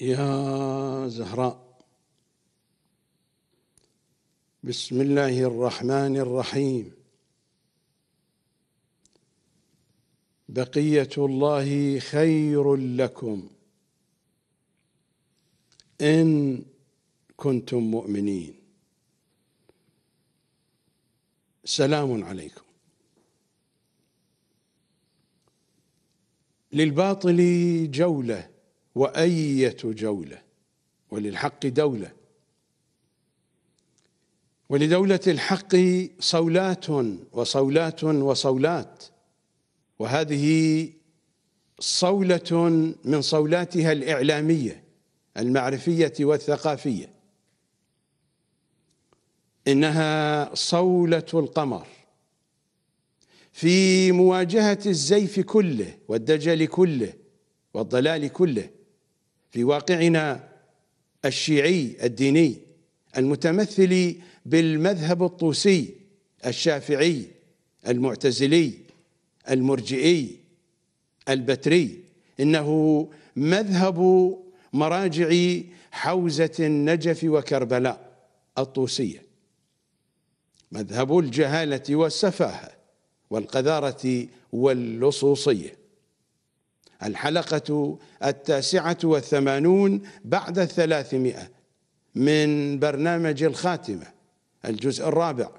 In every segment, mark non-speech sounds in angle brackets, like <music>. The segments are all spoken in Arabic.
يا زهراء بسم الله الرحمن الرحيم بقيه الله خير لكم ان كنتم مؤمنين سلام عليكم للباطل جوله وأية جولة وللحق دولة ولدولة الحق صولات وصولات وصولات وهذه صولة من صولاتها الإعلامية المعرفية والثقافية إنها صولة القمر في مواجهة الزيف كله والدجل كله والضلال كله لواقعنا الشيعي الديني المتمثل بالمذهب الطوسي الشافعي المعتزلي المرجئي البتري انه مذهب مراجع حوزه النجف وكربلاء الطوسيه مذهب الجهاله والسفاهه والقذاره واللصوصيه الحلقة التاسعة والثمانون بعد الثلاثمائة من برنامج الخاتمة الجزء الرابع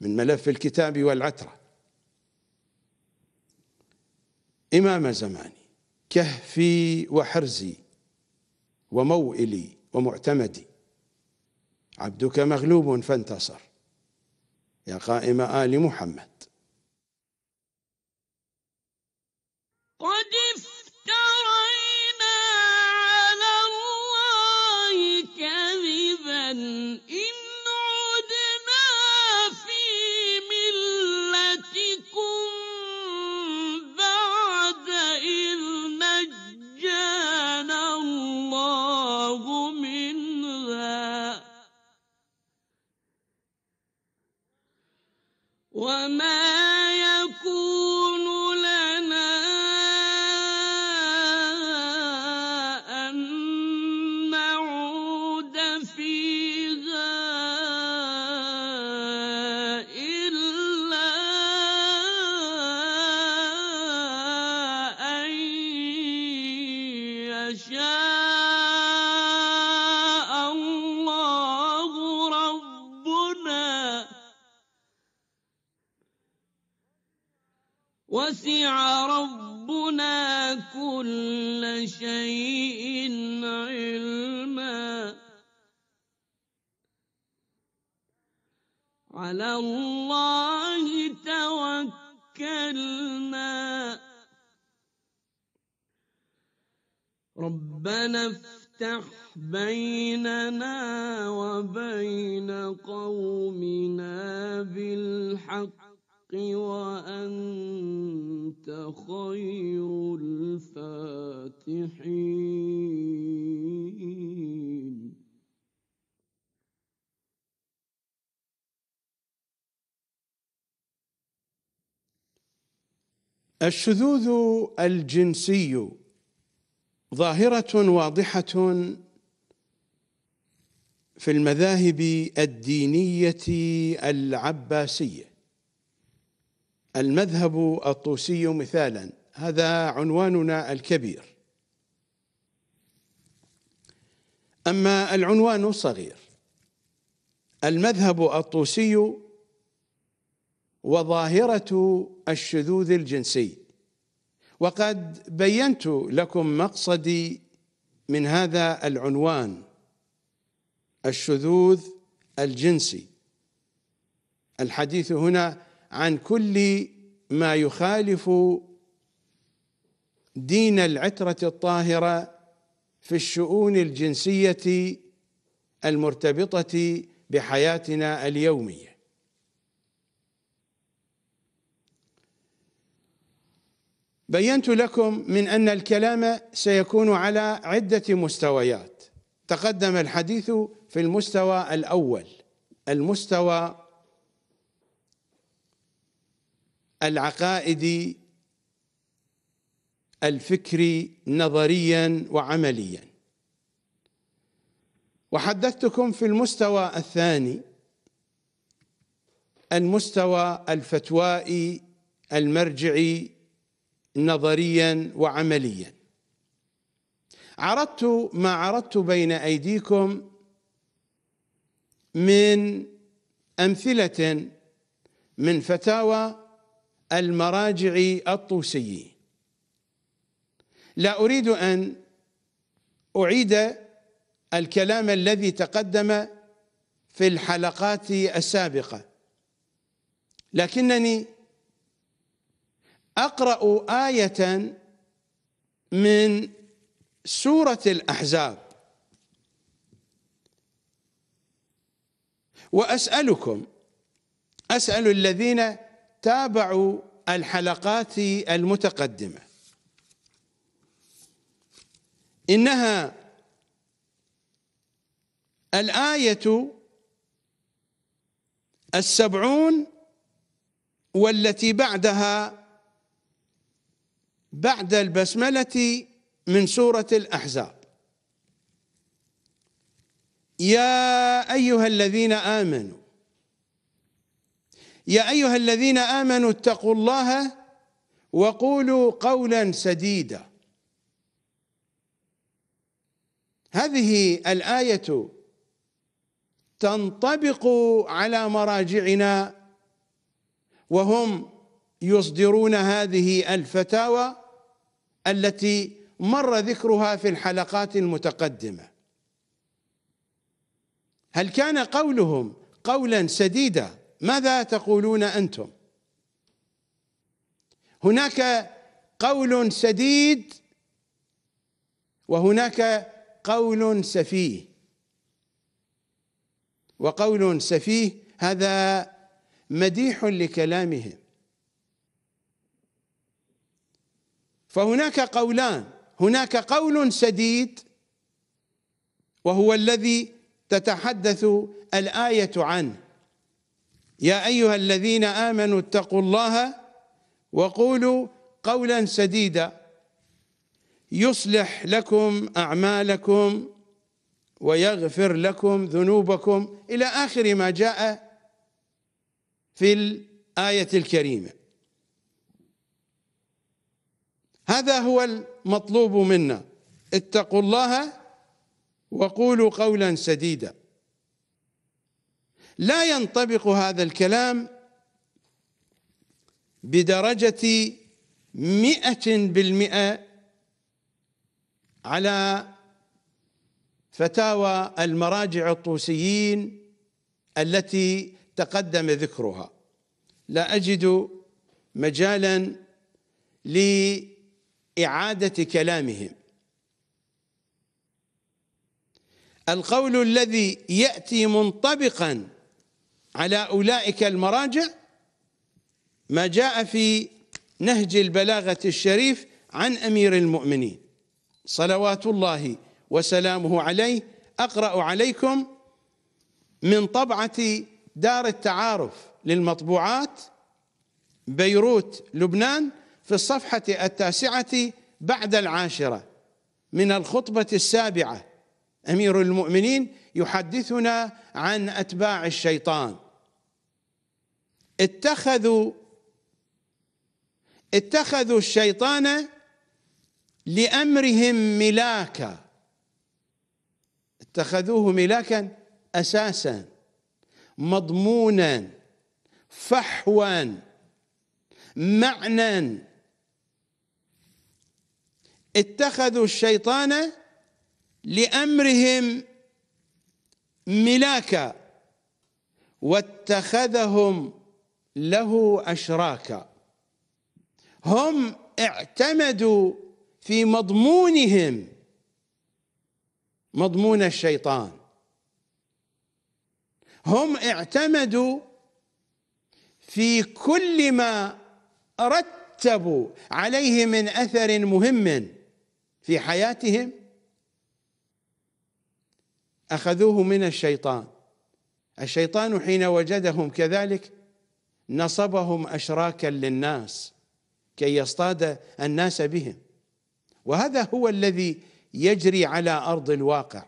من ملف الكتاب والعترة إمام زماني كهفي وحرزي وموئلي ومعتمدي عبدك مغلوب فانتصر يا قائم آل محمد قدير إن عدنا في ملتكم بعد إذ نجانا الله منها وما على الله توكلنا ربنا افتح بيننا وبين قومنا بالحق وأنت خير الفاتحين الشذوذ الجنسي ظاهره واضحه في المذاهب الدينيه العباسيه المذهب الطوسي مثالا هذا عنواننا الكبير اما العنوان الصغير المذهب الطوسي وظاهرة الشذوذ الجنسي وقد بينت لكم مقصدي من هذا العنوان الشذوذ الجنسي الحديث هنا عن كل ما يخالف دين العترة الطاهرة في الشؤون الجنسية المرتبطة بحياتنا اليومية بينت لكم من أن الكلام سيكون على عدة مستويات تقدم الحديث في المستوى الأول المستوى العقائدي الفكري نظريا وعمليا وحدثتكم في المستوى الثاني المستوى الفتوائي المرجعي نظريا وعمليا عرضت ما عرضت بين ايديكم من امثله من فتاوى المراجع الطوسي لا اريد ان اعيد الكلام الذي تقدم في الحلقات السابقه لكنني اقرا ايه من سوره الاحزاب واسالكم اسال الذين تابعوا الحلقات المتقدمه انها الايه السبعون والتي بعدها بعد البسملة من سورة الأحزاب يا أيها الذين آمنوا يا أيها الذين آمنوا اتقوا الله وقولوا قولا سديدا هذه الآية تنطبق على مراجعنا وهم يصدرون هذه الفتاوى التي مر ذكرها في الحلقات المتقدمه هل كان قولهم قولا سديدا ماذا تقولون انتم هناك قول سديد وهناك قول سفيه وقول سفيه هذا مديح لكلامهم فهناك قولان هناك قول سديد وهو الذي تتحدث الآية عنه يا أيها الذين آمنوا اتقوا الله وقولوا قولا سديدا يصلح لكم أعمالكم ويغفر لكم ذنوبكم إلى آخر ما جاء في الآية الكريمة هذا هو المطلوب منا اتقوا الله وقولوا قولا سديدا لا ينطبق هذا الكلام بدرجة مئة بالمئة على فتاوى المراجع الطوسيين التي تقدم ذكرها لا أجد مجالا لي إعادة كلامهم القول الذي يأتي منطبقا على أولئك المراجع ما جاء في نهج البلاغة الشريف عن أمير المؤمنين صلوات الله وسلامه عليه أقرأ عليكم من طبعة دار التعارف للمطبوعات بيروت لبنان في الصفحة التاسعة بعد العاشرة من الخطبة السابعة أمير المؤمنين يحدثنا عن أتباع الشيطان اتخذوا اتخذوا الشيطان لأمرهم ملاكا اتخذوه ملاكا أساسا مضمونا فحوا معنى اتخذوا الشيطان لأمرهم ملاكا واتخذهم له أشراكا هم اعتمدوا في مضمونهم مضمون الشيطان هم اعتمدوا في كل ما رتبوا عليه من أثر مهم في حياتهم اخذوه من الشيطان الشيطان حين وجدهم كذلك نصبهم اشراكا للناس كي يصطاد الناس بهم وهذا هو الذي يجري على ارض الواقع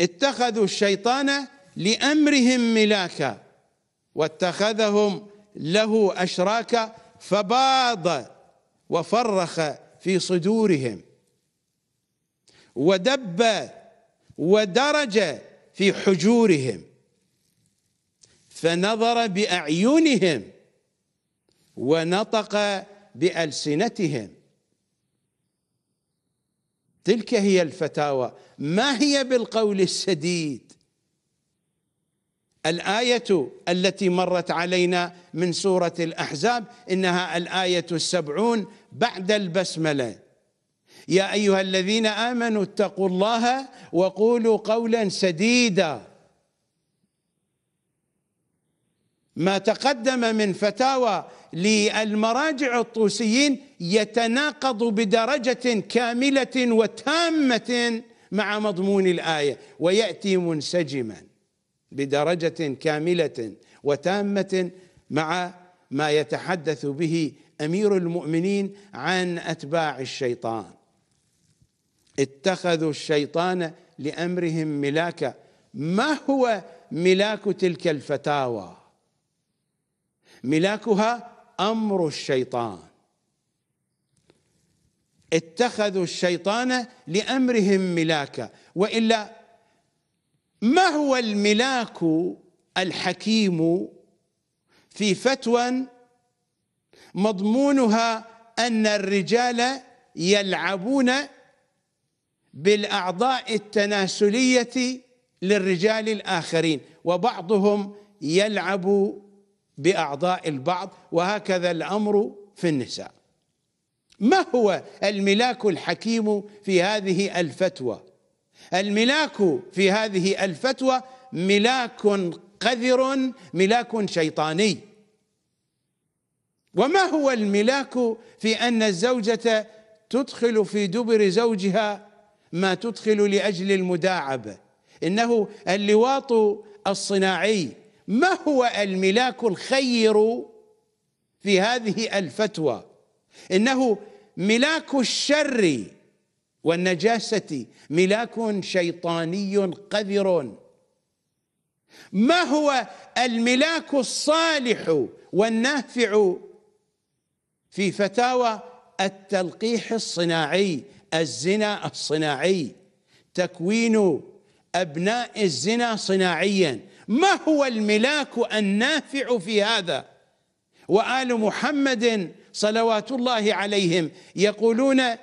اتخذوا الشيطان لامرهم ملاكا واتخذهم له اشراكا فباض وفرخ في صدورهم ودب ودرج في حجورهم فنظر باعينهم ونطق بالسنتهم تلك هي الفتاوى ما هي بالقول السديد الآية التي مرت علينا من سورة الأحزاب إنها الآية السبعون بعد البسملة يا أيها الذين آمنوا اتقوا الله وقولوا قولا سديدا ما تقدم من فتاوى للمراجع الطوسيين يتناقض بدرجة كاملة وتامة مع مضمون الآية ويأتي منسجما بدرجة كاملة وتامة مع ما يتحدث به أمير المؤمنين عن أتباع الشيطان اتخذوا الشيطان لأمرهم ملاكا ما هو ملاك تلك الفتاوى ملاكها أمر الشيطان اتخذوا الشيطان لأمرهم ملاكا وإلا ما هو الملاك الحكيم في فتوى مضمونها أن الرجال يلعبون بالأعضاء التناسلية للرجال الآخرين وبعضهم يلعب بأعضاء البعض وهكذا الأمر في النساء ما هو الملاك الحكيم في هذه الفتوى الملاك في هذه الفتوى ملاك قذر ملاك شيطاني وما هو الملاك في أن الزوجة تدخل في دبر زوجها ما تدخل لأجل المداعبة إنه اللواط الصناعي ما هو الملاك الخير في هذه الفتوى إنه ملاك الشر والنجاسه ملاك شيطاني قذر ما هو الملاك الصالح والنافع في فتاوى التلقيح الصناعي الزنا الصناعي تكوين ابناء الزنا صناعيا ما هو الملاك النافع في هذا وال محمد صلوات الله عليهم يقولون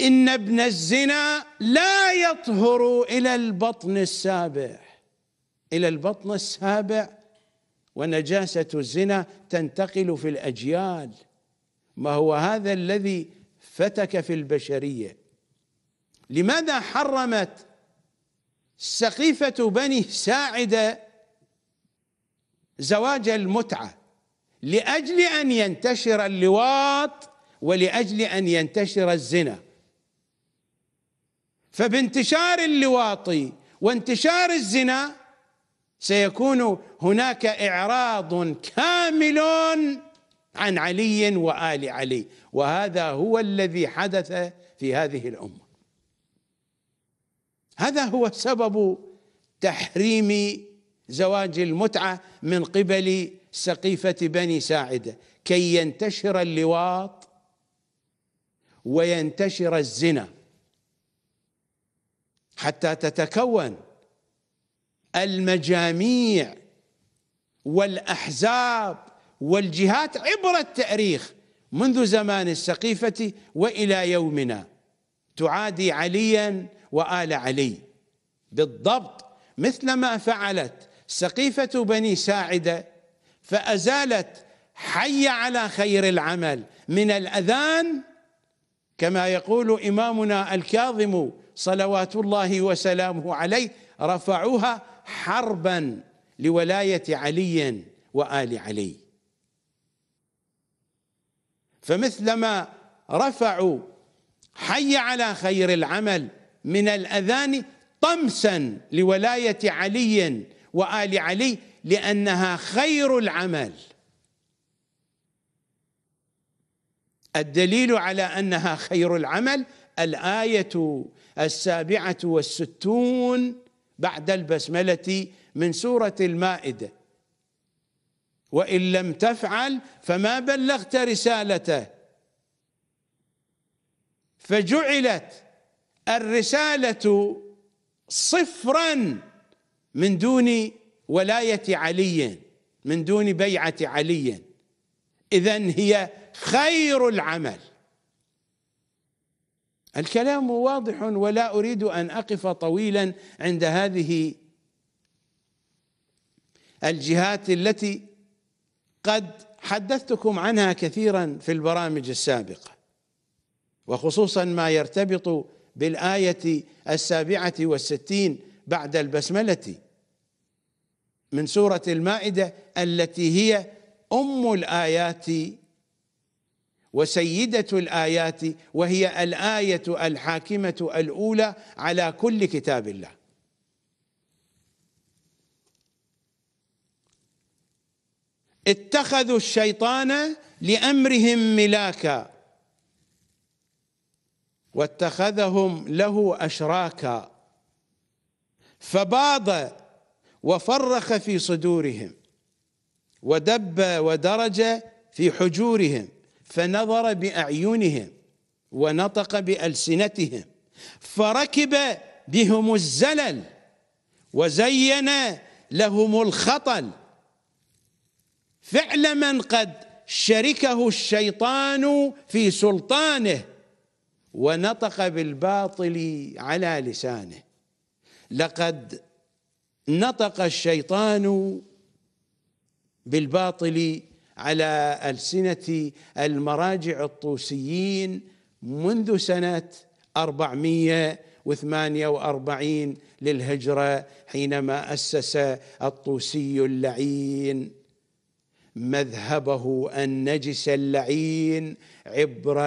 إن ابن الزنا لا يطهر إلى البطن السابع إلى البطن السابع ونجاسة الزنا تنتقل في الأجيال ما هو هذا الذي فتك في البشرية لماذا حرمت سقيفة بني ساعدة زواج المتعة لأجل أن ينتشر اللواط ولأجل أن ينتشر الزنا فبانتشار اللواط وانتشار الزنا سيكون هناك اعراض كامل عن علي وال علي وهذا هو الذي حدث في هذه الامه هذا هو سبب تحريم زواج المتعه من قبل سقيفه بني ساعده كي ينتشر اللواط وينتشر الزنا حتى تتكون المجاميع والأحزاب والجهات عبر التاريخ منذ زمان السقيفة وإلى يومنا تعادي عليا وآل علي بالضبط مثلما فعلت سقيفة بني ساعدة فأزالت حي على خير العمل من الأذان كما يقول إمامنا الكاظم صلوات الله وسلامه عليه رفعوها حربا لولاية علي وآل علي فمثلما رفعوا حي على خير العمل من الأذان طمسا لولاية علي وآل علي لأنها خير العمل الدليل على أنها خير العمل الآية السابعة والستون بعد البسملة من سورة المائدة وإن لم تفعل فما بلغت رسالته فجعلت الرسالة صفرا من دون ولاية علي من دون بيعة علي إذا هي خير العمل الكلام واضح ولا اريد ان اقف طويلا عند هذه الجهات التي قد حدثتكم عنها كثيرا في البرامج السابقه وخصوصا ما يرتبط بالايه السابعه والستين بعد البسمله من سوره المائده التي هي ام الايات وسيدة الآيات وهي الآية الحاكمة الأولى على كل كتاب الله اتخذوا الشيطان لأمرهم ملاكا واتخذهم له أشراكا فباض وفرخ في صدورهم ودب ودرج في حجورهم فنظر بأعينهم ونطق بألسنتهم فركب بهم الزلل وزين لهم الخطل فعل من قد شركه الشيطان في سلطانه ونطق بالباطل على لسانه لقد نطق الشيطان بالباطل على ألسنة المراجع الطوسيين منذ سنة 448 للهجرة حينما أسس الطوسي اللعين مذهبه النجس اللعين عبر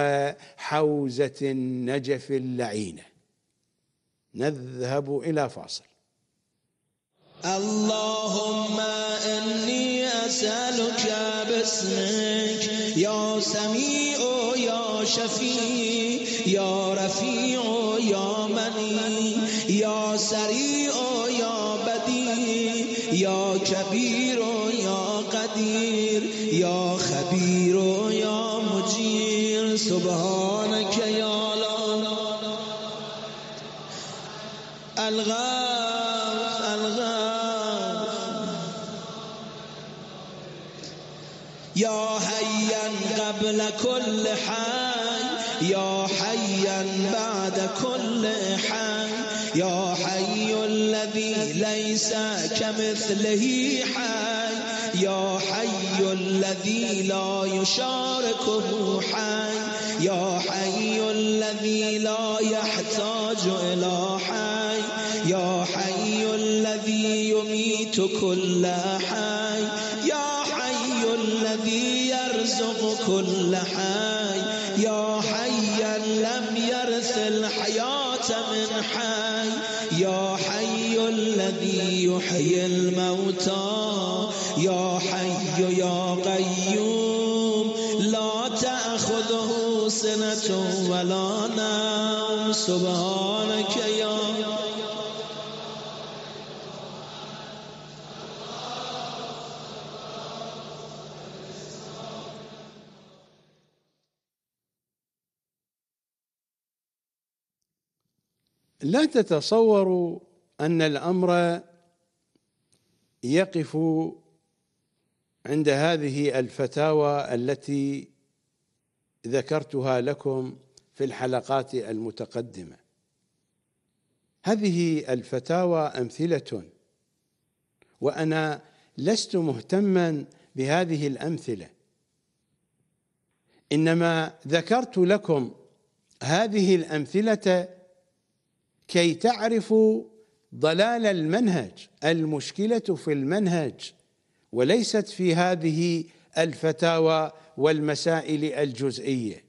حوزة النجف اللعينة نذهب إلى فاصل اللهم انی اسالک باسمک یا سمیع یا شفی یا رفیع یا منی یا سریع یا بدی یا کبیر یا قدیر یا خبیر یا مجیر سبحانک یا لا قبل كل حي يا حيا بعد كل حي يا حي الذي ليس كمثله حي يا حي الذي لا يشاركه حي يا حي الذي لا يحتاج إلى حي يا حي الذي يميت كل حي يرزق كل حي يا حيا لم يرث الحياة من حي يا حي الذي يحيي الموتى يا حي يا قيوم لا تأخذه سنة ولا نوم سبحان لا تتصوروا أن الأمر يقف عند هذه الفتاوى التي ذكرتها لكم في الحلقات المتقدمة هذه الفتاوى أمثلة وأنا لست مهتما بهذه الأمثلة إنما ذكرت لكم هذه الأمثلة كي تعرفوا ضلال المنهج المشكلة في المنهج وليست في هذه الفتاوى والمسائل الجزئية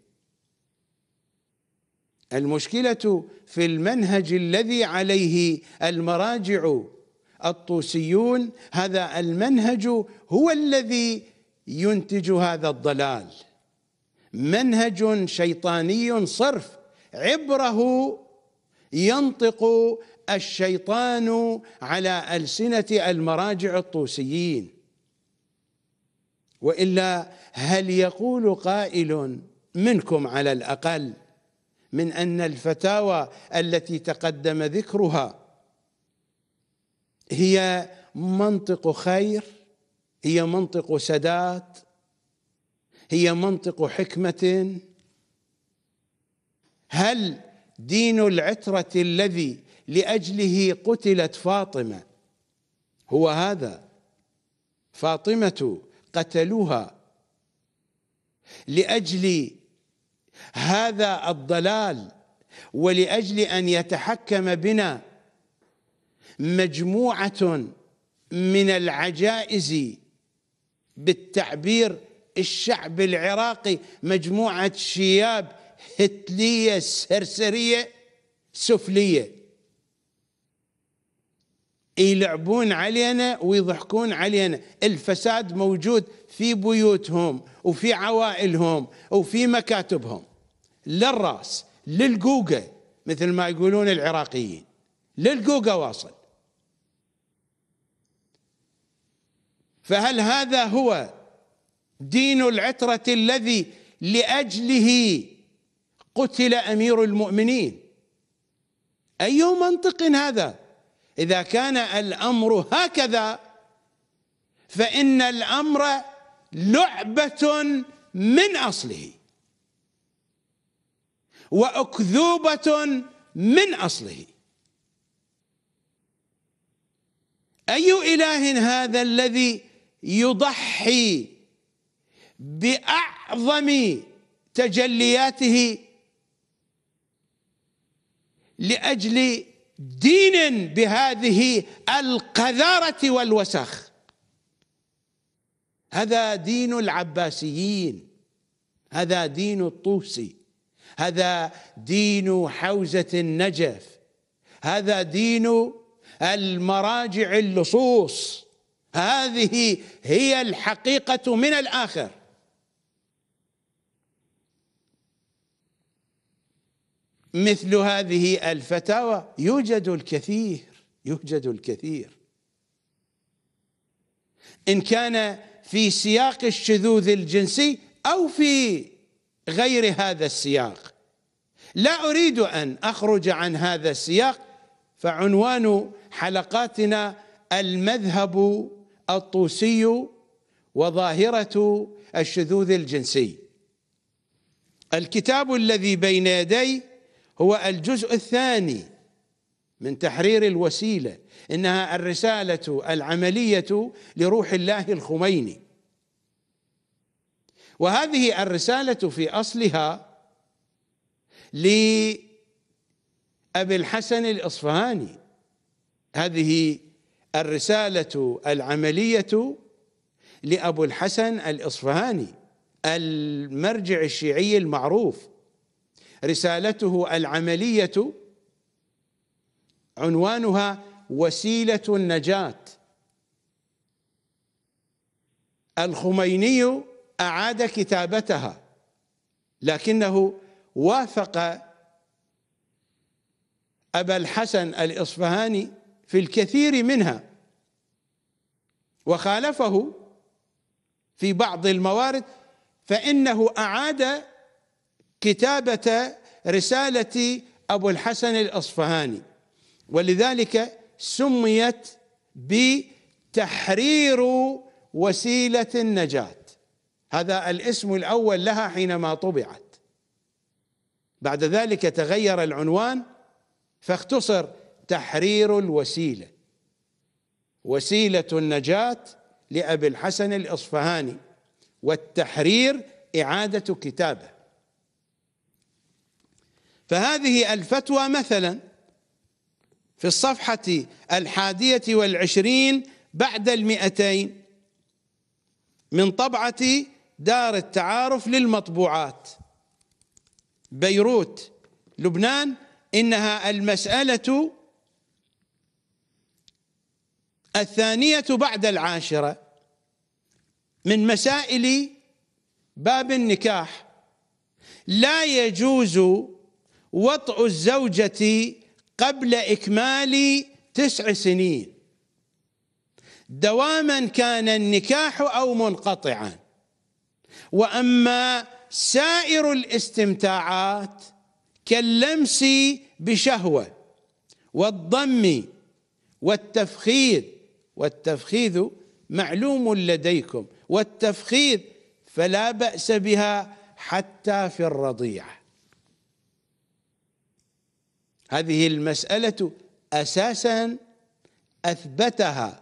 المشكلة في المنهج الذي عليه المراجع الطوسيون هذا المنهج هو الذي ينتج هذا الضلال منهج شيطاني صرف عبره ينطق الشيطان على ألسنة المراجع الطوسيين وإلا هل يقول قائل منكم على الأقل من أن الفتاوى التي تقدم ذكرها هي منطق خير هي منطق سداد هي منطق حكمة هل دين العترة الذي لأجله قتلت فاطمة هو هذا فاطمة قتلوها لأجل هذا الضلال ولأجل أن يتحكم بنا مجموعة من العجائز بالتعبير الشعب العراقي مجموعة شياب هتلية سرسرية سفلية يلعبون علينا ويضحكون علينا الفساد موجود في بيوتهم وفي عوائلهم وفي مكاتبهم للراس للقوقة مثل ما يقولون العراقيين للقوقة واصل فهل هذا هو دين العترة الذي لأجله قتل امير المؤمنين اي منطق هذا اذا كان الامر هكذا فان الامر لعبه من اصله واكذوبه من اصله اي اله هذا الذي يضحي باعظم تجلياته لاجل دين بهذه القذاره والوسخ هذا دين العباسيين هذا دين الطوسي هذا دين حوزه النجف هذا دين المراجع اللصوص هذه هي الحقيقه من الاخر مثل هذه الفتاوى يوجد الكثير يوجد الكثير إن كان في سياق الشذوذ الجنسي أو في غير هذا السياق لا أريد أن أخرج عن هذا السياق فعنوان حلقاتنا المذهب الطوسي وظاهرة الشذوذ الجنسي الكتاب الذي بين يدي هو الجزء الثاني من تحرير الوسيله انها الرساله العمليه لروح الله الخميني وهذه الرساله في اصلها لابي الحسن الاصفهاني هذه الرساله العمليه لابو الحسن الاصفهاني المرجع الشيعي المعروف رسالته العمليه عنوانها وسيله النجاه الخميني اعاد كتابتها لكنه وافق ابا الحسن الاصفهاني في الكثير منها وخالفه في بعض الموارد فانه اعاد كتابة رسالة أبو الحسن الأصفهاني ولذلك سميت بتحرير وسيلة النجاة هذا الاسم الأول لها حينما طبعت بعد ذلك تغير العنوان فاختصر تحرير الوسيلة وسيلة النجاة لأبي الحسن الإصفهاني والتحرير إعادة كتابه فهذه الفتوى مثلا في الصفحة الحادية والعشرين بعد المئتين من طبعة دار التعارف للمطبوعات بيروت لبنان إنها المسألة الثانية بعد العاشرة من مسائل باب النكاح لا يجوز وطء الزوجة قبل إكمال تسع سنين دواما كان النكاح أو منقطعا وأما سائر الاستمتاعات كاللمس بشهوة والضم والتفخيذ والتفخيذ معلوم لديكم والتفخيذ فلا بأس بها حتى في الرضيعه هذه المسألة أساسا أثبتها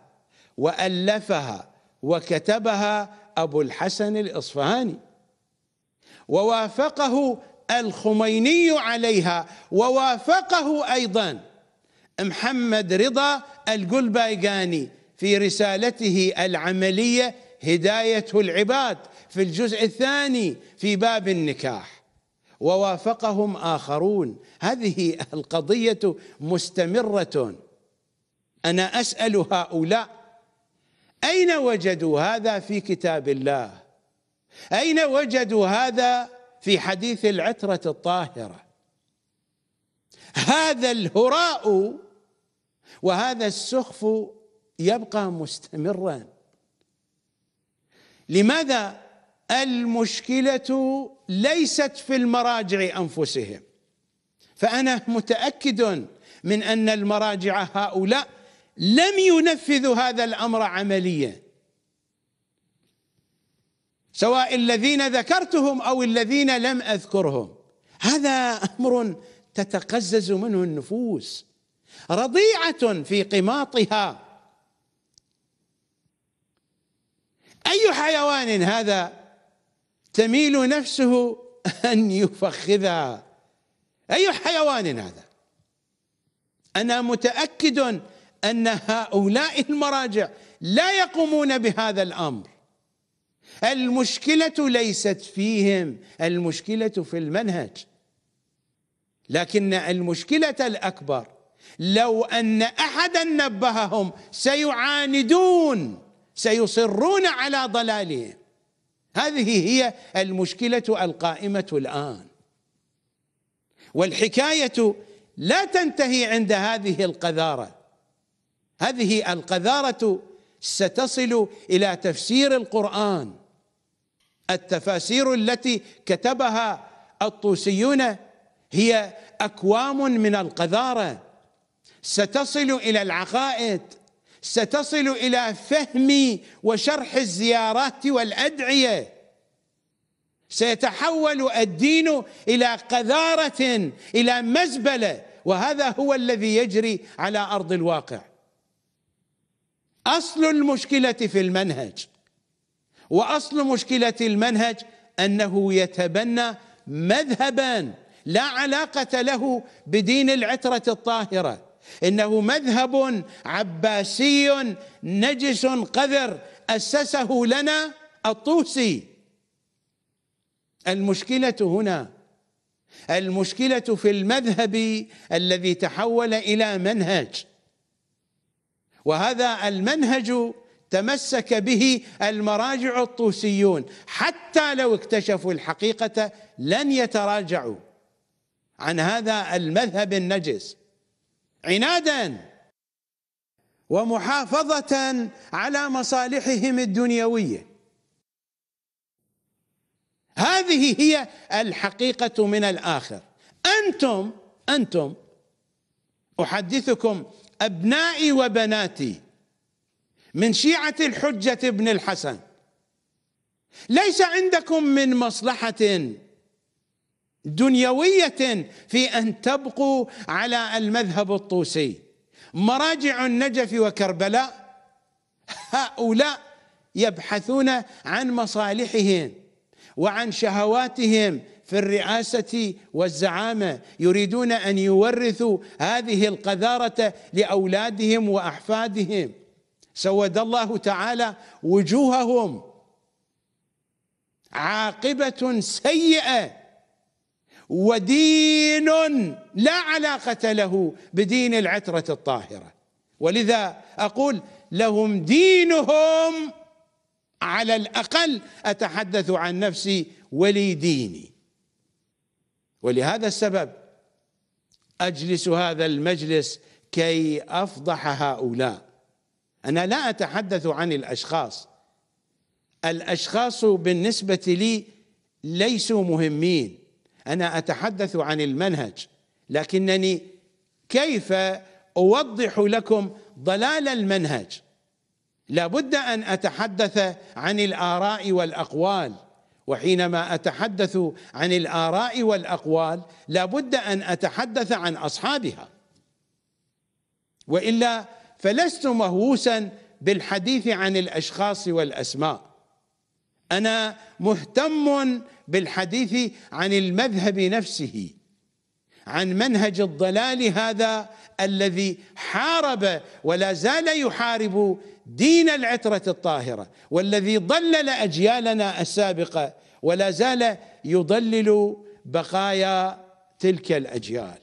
وألفها وكتبها أبو الحسن الإصفهاني ووافقه الخميني عليها ووافقه أيضا محمد رضا القلبايقاني في رسالته العملية هداية العباد في الجزء الثاني في باب النكاح ووافقهم آخرون هذه القضية مستمرة أنا أسأل هؤلاء أين وجدوا هذا في كتاب الله أين وجدوا هذا في حديث العترة الطاهرة هذا الهراء وهذا السخف يبقى مستمرا لماذا المشكلة ليست في المراجع انفسهم فانا متاكد من ان المراجع هؤلاء لم ينفذوا هذا الامر عمليا سواء الذين ذكرتهم او الذين لم اذكرهم هذا امر تتقزز منه النفوس رضيعه في قماطها اي حيوان هذا تميل نفسه أن يفخذها أي حيوان هذا أنا متأكد أن هؤلاء المراجع لا يقومون بهذا الأمر المشكلة ليست فيهم المشكلة في المنهج لكن المشكلة الأكبر لو أن أحدا نبههم سيعاندون سيصرون على ضلالهم هذه هي المشكلة القائمة الآن والحكاية لا تنتهي عند هذه القذارة هذه القذارة ستصل إلى تفسير القرآن التفاسير التي كتبها الطوسيون هي أكوام من القذارة ستصل إلى العقائد ستصل إلى فهم وشرح الزيارات والأدعية سيتحول الدين إلى قذارة إلى مزبلة وهذا هو الذي يجري على أرض الواقع أصل المشكلة في المنهج وأصل مشكلة المنهج أنه يتبنى مذهبا لا علاقة له بدين العترة الطاهرة انه مذهب عباسي نجس قذر اسسه لنا الطوسي المشكله هنا المشكله في المذهب الذي تحول الى منهج وهذا المنهج تمسك به المراجع الطوسيون حتى لو اكتشفوا الحقيقه لن يتراجعوا عن هذا المذهب النجس عنادا ومحافظة على مصالحهم الدنيوية هذه هي الحقيقة من الآخر أنتم أنتم أحدثكم أبنائي وبناتي من شيعة الحجة ابن الحسن ليس عندكم من مصلحة دنيويه في ان تبقوا على المذهب الطوسي مراجع النجف وكربلاء هؤلاء يبحثون عن مصالحهم وعن شهواتهم في الرئاسة والزعامة يريدون أن يورثوا هذه القذارة لأولادهم وأحفادهم سود الله تعالى وجوههم عاقبة سيئة ودين لا علاقة له بدين العترة الطاهرة ولذا أقول لهم دينهم على الأقل أتحدث عن نفسي ولي ديني ولهذا السبب أجلس هذا المجلس كي أفضح هؤلاء أنا لا أتحدث عن الأشخاص الأشخاص بالنسبة لي ليسوا مهمين انا اتحدث عن المنهج لكنني كيف اوضح لكم ضلال المنهج لابد ان اتحدث عن الاراء والاقوال وحينما اتحدث عن الاراء والاقوال لابد ان اتحدث عن اصحابها والا فلست مهووسا بالحديث عن الاشخاص والاسماء انا مهتم بالحديث عن المذهب نفسه عن منهج الضلال هذا الذي حارب ولا زال يحارب دين العترة الطاهرة والذي ضلل أجيالنا السابقة ولا زال يضلل بقايا تلك الأجيال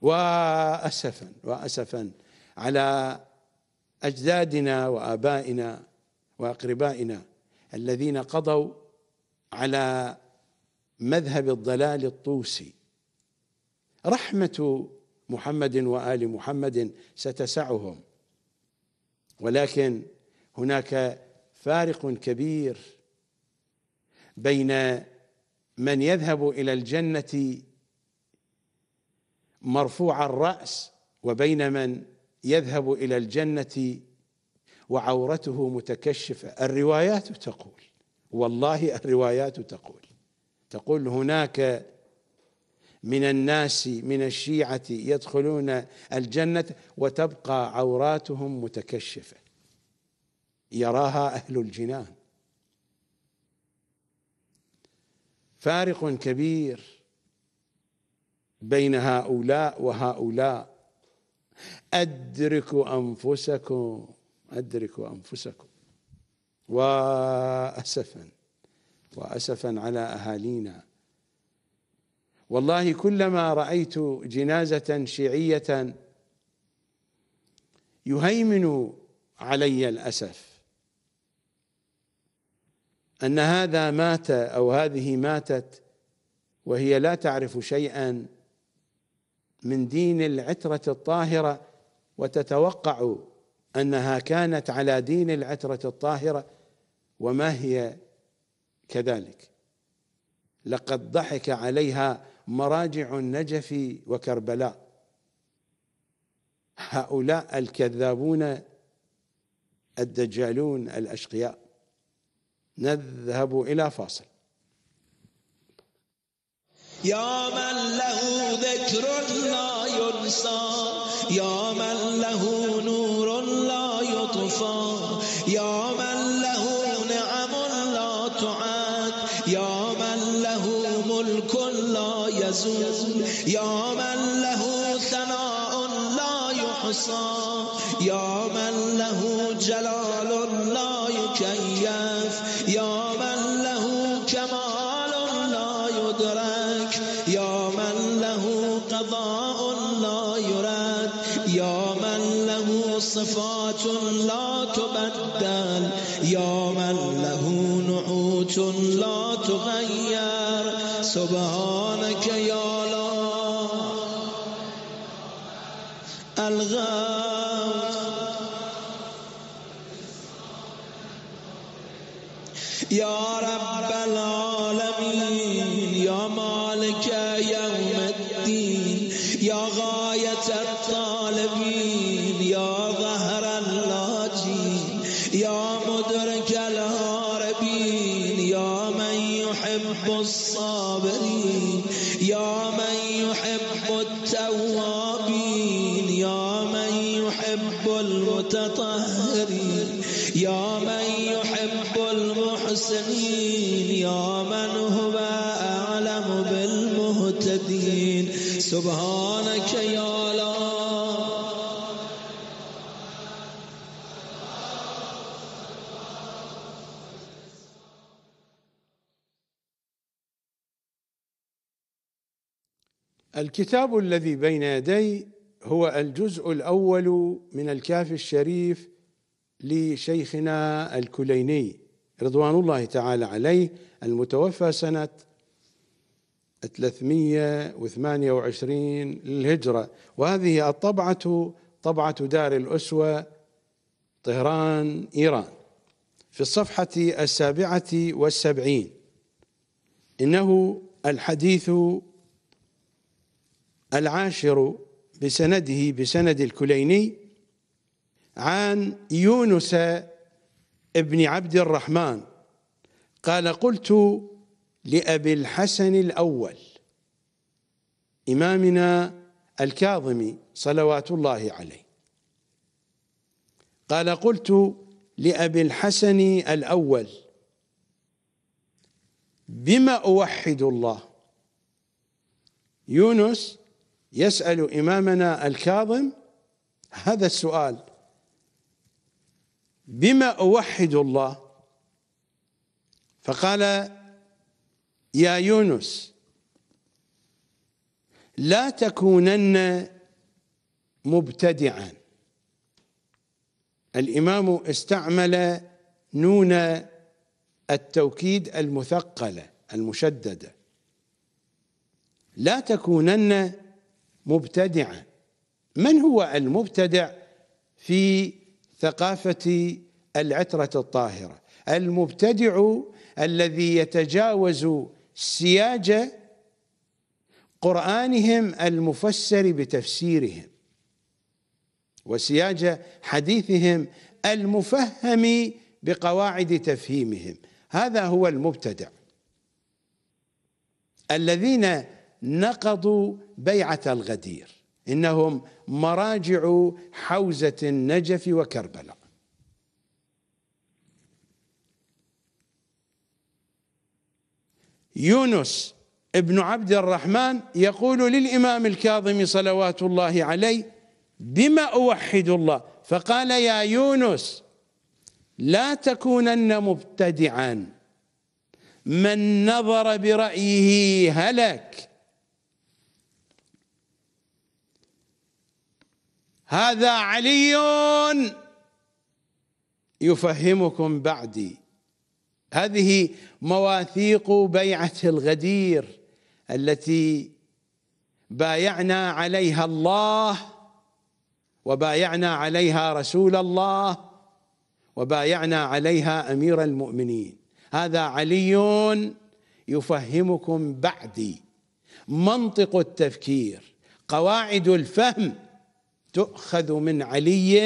وأسفا وأسفا على أجدادنا وآبائنا وأقربائنا الذين قضوا على مذهب الضلال الطوسي رحمة محمد وآل محمد ستسعهم ولكن هناك فارق كبير بين من يذهب إلى الجنة مرفوع الرأس وبين من يذهب إلى الجنة وعورته متكشفة الروايات تقول والله الروايات تقول تقول هناك من الناس من الشيعة يدخلون الجنة وتبقى عوراتهم متكشفة يراها أهل الجنان فارق كبير بين هؤلاء وهؤلاء أدركوا أنفسكم أدركوا أنفسكم وأسفا وأسفا على أهالينا والله كلما رأيت جنازة شيعية يهيمن علي الأسف أن هذا مات أو هذه ماتت وهي لا تعرف شيئا من دين العترة الطاهرة وتتوقع انها كانت على دين العتره الطاهره وما هي كذلك لقد ضحك عليها مراجع النجف وكربلاء هؤلاء الكذابون الدجالون الاشقياء نذهب الى فاصل يا من له ذكر لا ينسى يا من له نور يا من له ثناء لا يحصى يا من له جلال لا يكيف يا من له کمال لا یدرک یا من له قضاء لا یرد یا من له صفات لا تبدل يا من له نعوت لا تغير سبحان يَشَاءُ سبحانك يا لا الكتاب الذي بين يدي هو الجزء الأول من الكافي الشريف لشيخنا الكليني رضوان الله تعالى عليه المتوفى سنة 328 للهجرة وهذه الطبعة طبعة دار الأسوة طهران إيران في الصفحة السابعة والسبعين إنه الحديث العاشر بسنده بسند الكليني عن يونس ابن عبد الرحمن قال قلت لأبي الحسن الأول إمامنا الكاظمي صلوات الله عليه قال قلت لأبي الحسن الأول بما أوحد الله يونس يسأل إمامنا الكاظم هذا السؤال بما أوحد الله فقال يا يونس لا تكونن مبتدعا الإمام استعمل نون التوكيد المثقلة المشددة لا تكونن مبتدعا من هو المبتدع في ثقافة العترة الطاهرة المبتدع الذي يتجاوز سياج قرآنهم المفسر بتفسيرهم وسياج حديثهم المفهم بقواعد تفهيمهم هذا هو المبتدع الذين نقضوا بيعة الغدير إنهم مراجع حوزة النجف وكربلاء يونس ابن عبد الرحمن يقول للإمام الكاظم صلوات الله عليه بما أوحد الله فقال يا يونس لا تكونن مبتدعا من نظر برأيه هلك هذا علي يفهمكم بعدي هذه مواثيق بيعة الغدير التي بايعنا عليها الله وبايعنا عليها رسول الله وبايعنا عليها امير المؤمنين هذا علي يفهمكم بعدي منطق التفكير قواعد الفهم تؤخذ من علي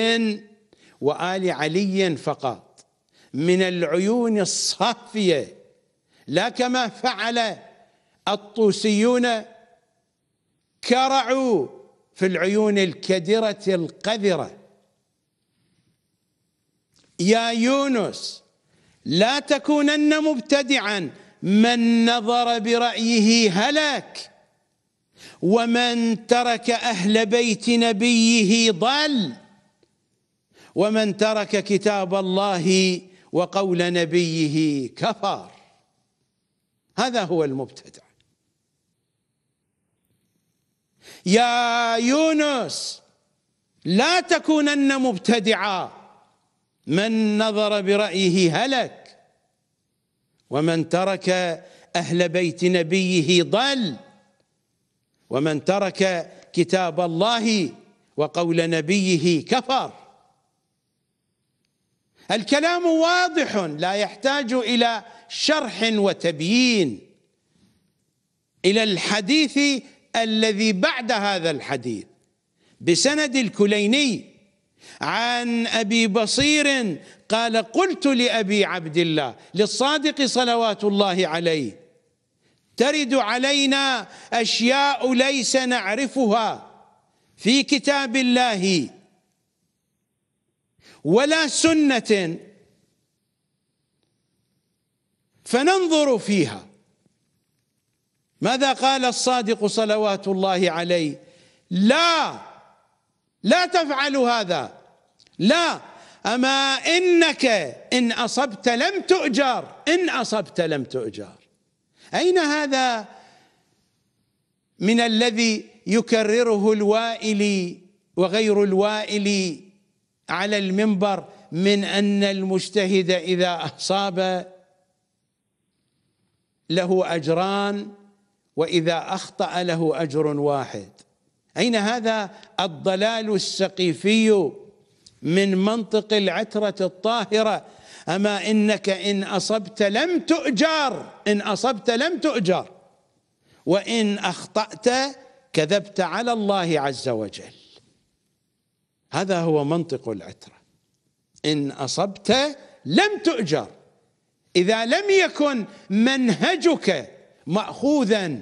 وال علي فقط من العيون الصافية لا كما فعل الطوسيون كرعوا في العيون الكدرة القذرة يا يونس لا تكونن مبتدعا من نظر برأيه هلك ومن ترك أهل بيت نبيه ضل ومن ترك كتاب الله وقول نبيه كفر هذا هو المبتدع يا يونس لا تكونن مبتدعا من نظر برأيه هلك ومن ترك أهل بيت نبيه ضل ومن ترك كتاب الله وقول نبيه كفر الكلام واضح لا يحتاج الى شرح وتبيين الى الحديث الذي بعد هذا الحديث بسند الكليني عن ابي بصير قال قلت لابي عبد الله للصادق صلوات الله عليه ترد علينا اشياء ليس نعرفها في كتاب الله ولا سنة فننظر فيها ماذا قال الصادق صلوات الله عليه لا لا تفعل هذا لا أما إنك إن أصبت لم تؤجر إن أصبت لم تؤجر أين هذا من الذي يكرره الوائلي وغير الوائلي على المنبر من أن المجتهد إذا أصاب له أجران وإذا أخطأ له أجر واحد أين هذا الضلال السقيفي من منطق العترة الطاهرة أما إنك إن أصبت لم تؤجر إن أصبت لم تؤجر وإن أخطأت كذبت على الله عز وجل هذا هو منطق العترة إن أصبت لم تؤجر إذا لم يكن منهجك مأخوذا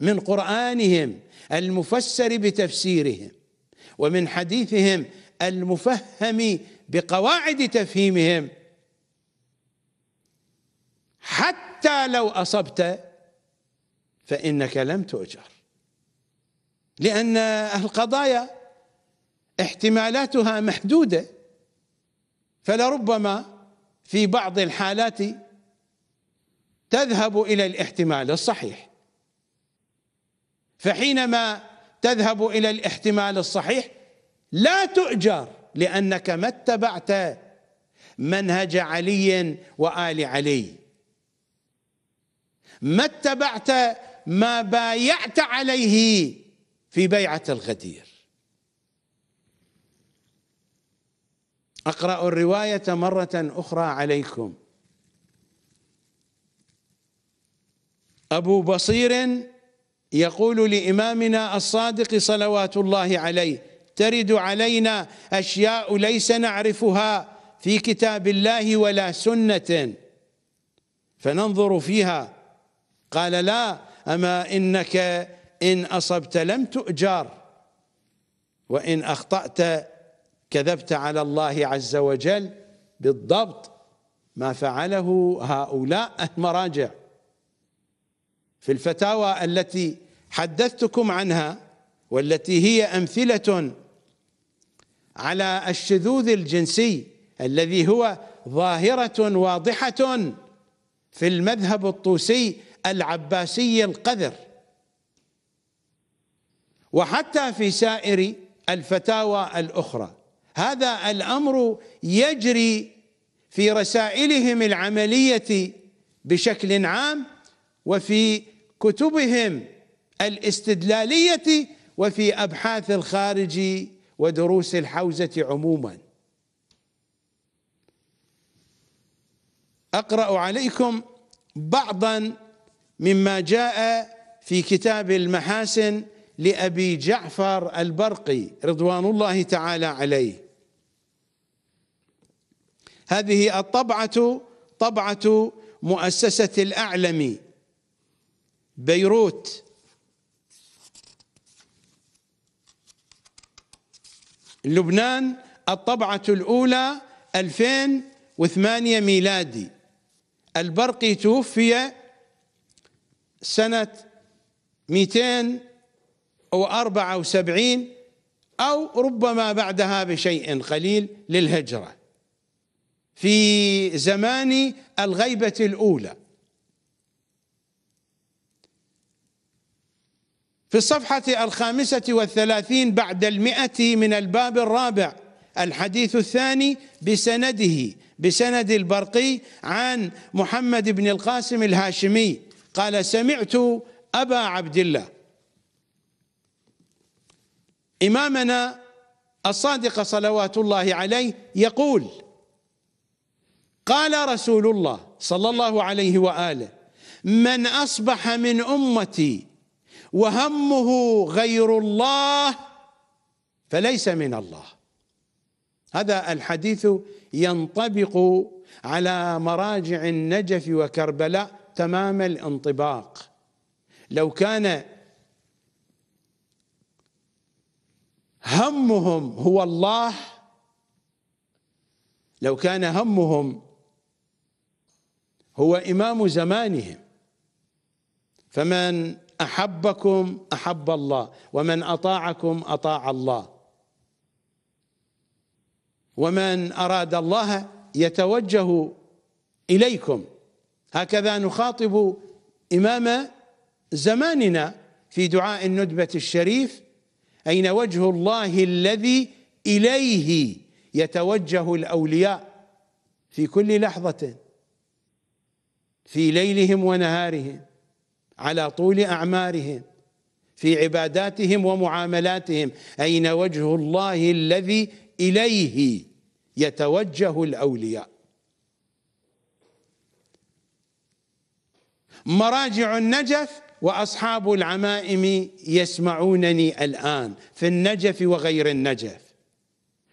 من قرآنهم المفسر بتفسيرهم ومن حديثهم المفهم بقواعد تفهيمهم حتى لو أصبت فإنك لم تؤجر لأن القضايا احتمالاتها محدوده فلربما في بعض الحالات تذهب الى الاحتمال الصحيح فحينما تذهب الى الاحتمال الصحيح لا تؤجر لانك ما اتبعت منهج علي وال علي ما اتبعت ما بايعت عليه في بيعه الغدير اقرا الروايه مره اخرى عليكم ابو بصير يقول لامامنا الصادق صلوات الله عليه ترد علينا اشياء ليس نعرفها في كتاب الله ولا سنه فننظر فيها قال لا اما انك ان اصبت لم تؤجر وان اخطات كذبت على الله عز وجل بالضبط ما فعله هؤلاء المراجع في الفتاوى التي حدثتكم عنها والتي هي امثله على الشذوذ الجنسي الذي هو ظاهره واضحه في المذهب الطوسي العباسي القذر وحتى في سائر الفتاوى الاخرى هذا الامر يجري في رسائلهم العمليه بشكل عام وفي كتبهم الاستدلاليه وفي ابحاث الخارج ودروس الحوزه عموما اقرا عليكم بعضا مما جاء في كتاب المحاسن لابي جعفر البرقي رضوان الله تعالى عليه هذه الطبعة طبعة مؤسسة الأعلم بيروت لبنان الطبعة الأولى 2008 ميلادي البرقي توفي سنة 274 أو ربما بعدها بشيء قليل للهجرة في زمان الغيبة الأولى في الصفحة الخامسة والثلاثين بعد المئة من الباب الرابع الحديث الثاني بسنده بسند البرقي عن محمد بن القاسم الهاشمي قال سمعت أبا عبد الله إمامنا الصادق صلوات الله عليه يقول قال رسول الله صلى الله عليه واله من اصبح من امتي وهمه غير الله فليس من الله هذا الحديث ينطبق على مراجع النجف وكربلاء تمام الانطباق لو كان همهم هو الله لو كان همهم هو إمام زمانهم فمن أحبكم أحب الله ومن أطاعكم أطاع الله ومن أراد الله يتوجه إليكم هكذا نخاطب إمام زماننا في دعاء الندبة الشريف أين وجه الله الذي إليه يتوجه الأولياء في كل لحظة في ليلهم ونهارهم على طول أعمارهم في عباداتهم ومعاملاتهم أين وجه الله الذي إليه يتوجه الأولياء مراجع النجف وأصحاب العمائم يسمعونني الآن في النجف وغير النجف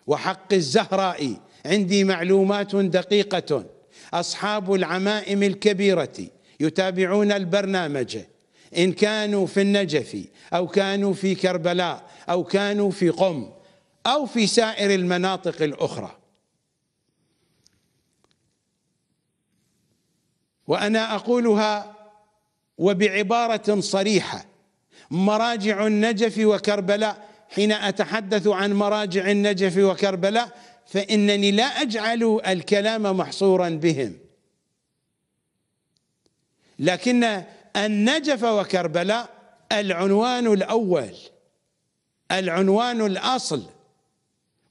وحق الزهراء عندي معلومات دقيقة أصحاب العمائم الكبيرة يتابعون البرنامج إن كانوا في النجف أو كانوا في كربلاء أو كانوا في قم أو في سائر المناطق الأخرى وأنا أقولها وبعبارة صريحة مراجع النجف وكربلاء حين أتحدث عن مراجع النجف وكربلاء فإنني لا أجعل الكلام محصورا بهم لكن النجف وكربلاء العنوان الأول العنوان الأصل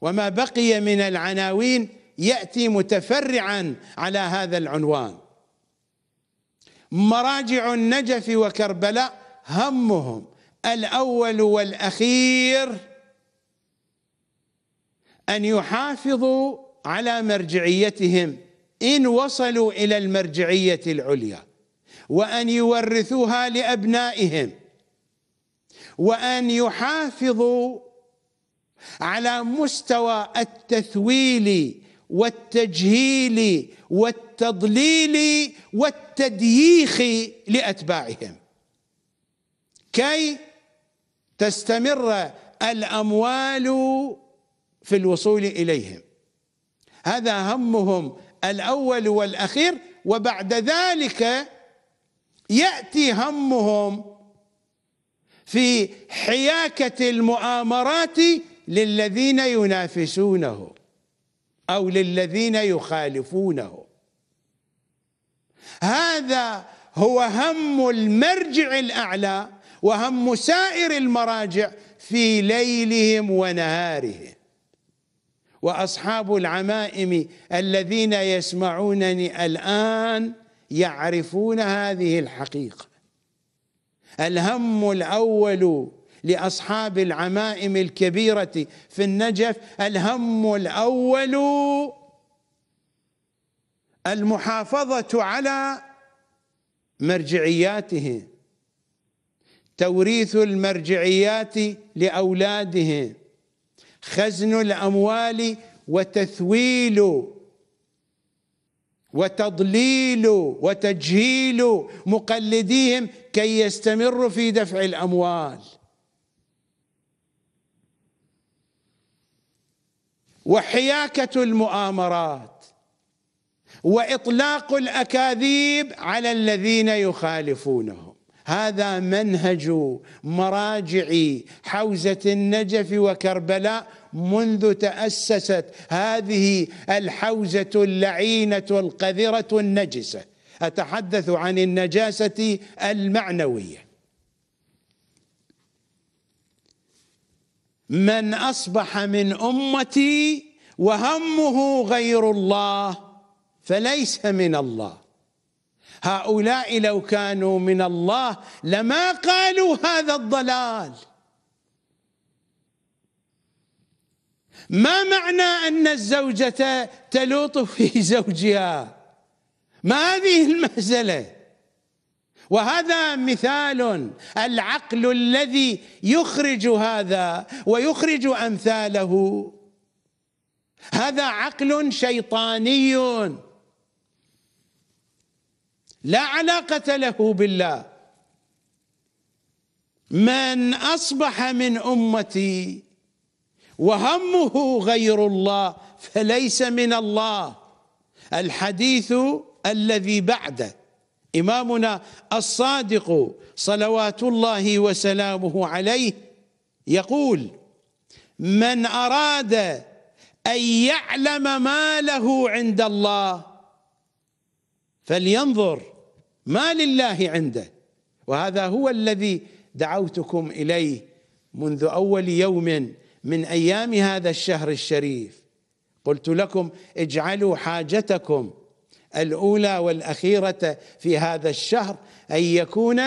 وما بقي من العناوين يأتي متفرعا على هذا العنوان مراجع النجف وكربلاء همهم الأول والأخير أن يحافظوا على مرجعيتهم إن وصلوا إلى المرجعية العليا وأن يورثوها لأبنائهم وأن يحافظوا على مستوى التثويل والتجهيل والتضليل والتدييخ لأتباعهم كي تستمر الأموال في الوصول اليهم هذا همهم الاول والاخير وبعد ذلك ياتي همهم في حياكه المؤامرات للذين ينافسونه او للذين يخالفونه هذا هو هم المرجع الاعلى وهم سائر المراجع في ليلهم ونهارهم واصحاب العمائم الذين يسمعونني الان يعرفون هذه الحقيقه الهم الاول لاصحاب العمائم الكبيره في النجف الهم الاول المحافظه على مرجعياتهم توريث المرجعيات لاولادهم خزن الاموال وتثويل وتضليل وتجهيل مقلديهم كي يستمروا في دفع الاموال وحياكه المؤامرات واطلاق الاكاذيب على الذين يخالفونه هذا منهج مراجع حوزة النجف وكربلاء منذ تأسست هذه الحوزة اللعينة القذرة النجسة أتحدث عن النجاسة المعنوية من أصبح من أمتي وهمه غير الله فليس من الله هؤلاء لو كانوا من الله لما قالوا هذا الضلال ما معنى أن الزوجة تلوط في زوجها ما هذه المهزله وهذا مثال العقل الذي يخرج هذا ويخرج امثاله هذا عقل شيطاني لا علاقة له بالله من أصبح من أمتي وهمه غير الله فليس من الله الحديث الذي بعده إمامنا الصادق صلوات الله وسلامه عليه يقول من أراد أن يعلم ما له عند الله فلينظر ما لله عنده وهذا هو الذي دعوتكم اليه منذ اول يوم من ايام هذا الشهر الشريف قلت لكم اجعلوا حاجتكم الاولى والاخيره في هذا الشهر ان يكون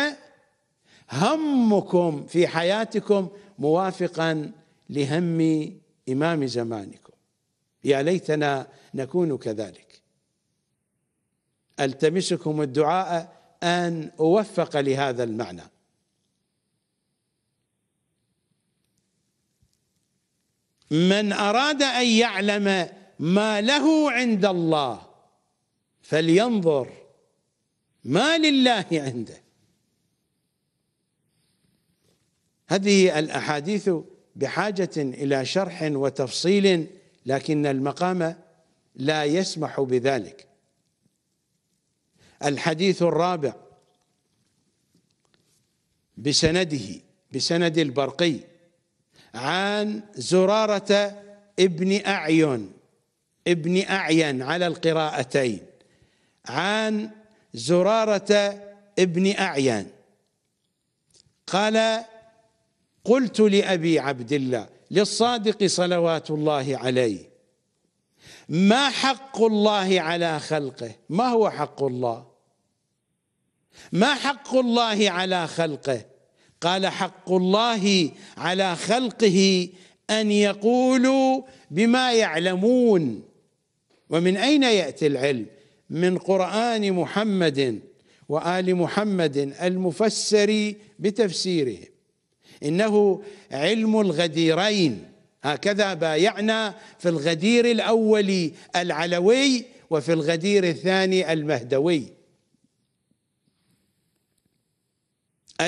همكم في حياتكم موافقا لهم امام زمانكم يا ليتنا نكون كذلك التمسكم الدعاء ان اوفق لهذا المعنى من اراد ان يعلم ما له عند الله فلينظر ما لله عنده هذه الاحاديث بحاجه الى شرح وتفصيل لكن المقام لا يسمح بذلك الحديث الرابع بسنده بسند البرقي عن زرارة ابن أعين ابن أعين على القراءتين عن زرارة ابن أعين قال قلت لأبي عبد الله للصادق صلوات الله عليه ما حق الله على خلقه ما هو حق الله ما حق الله على خلقه قال حق الله على خلقه ان يقولوا بما يعلمون ومن اين ياتي العلم من قران محمد وال محمد المفسر بتفسيره انه علم الغديرين هكذا بايعنا في الغدير الاول العلوي وفي الغدير الثاني المهدوي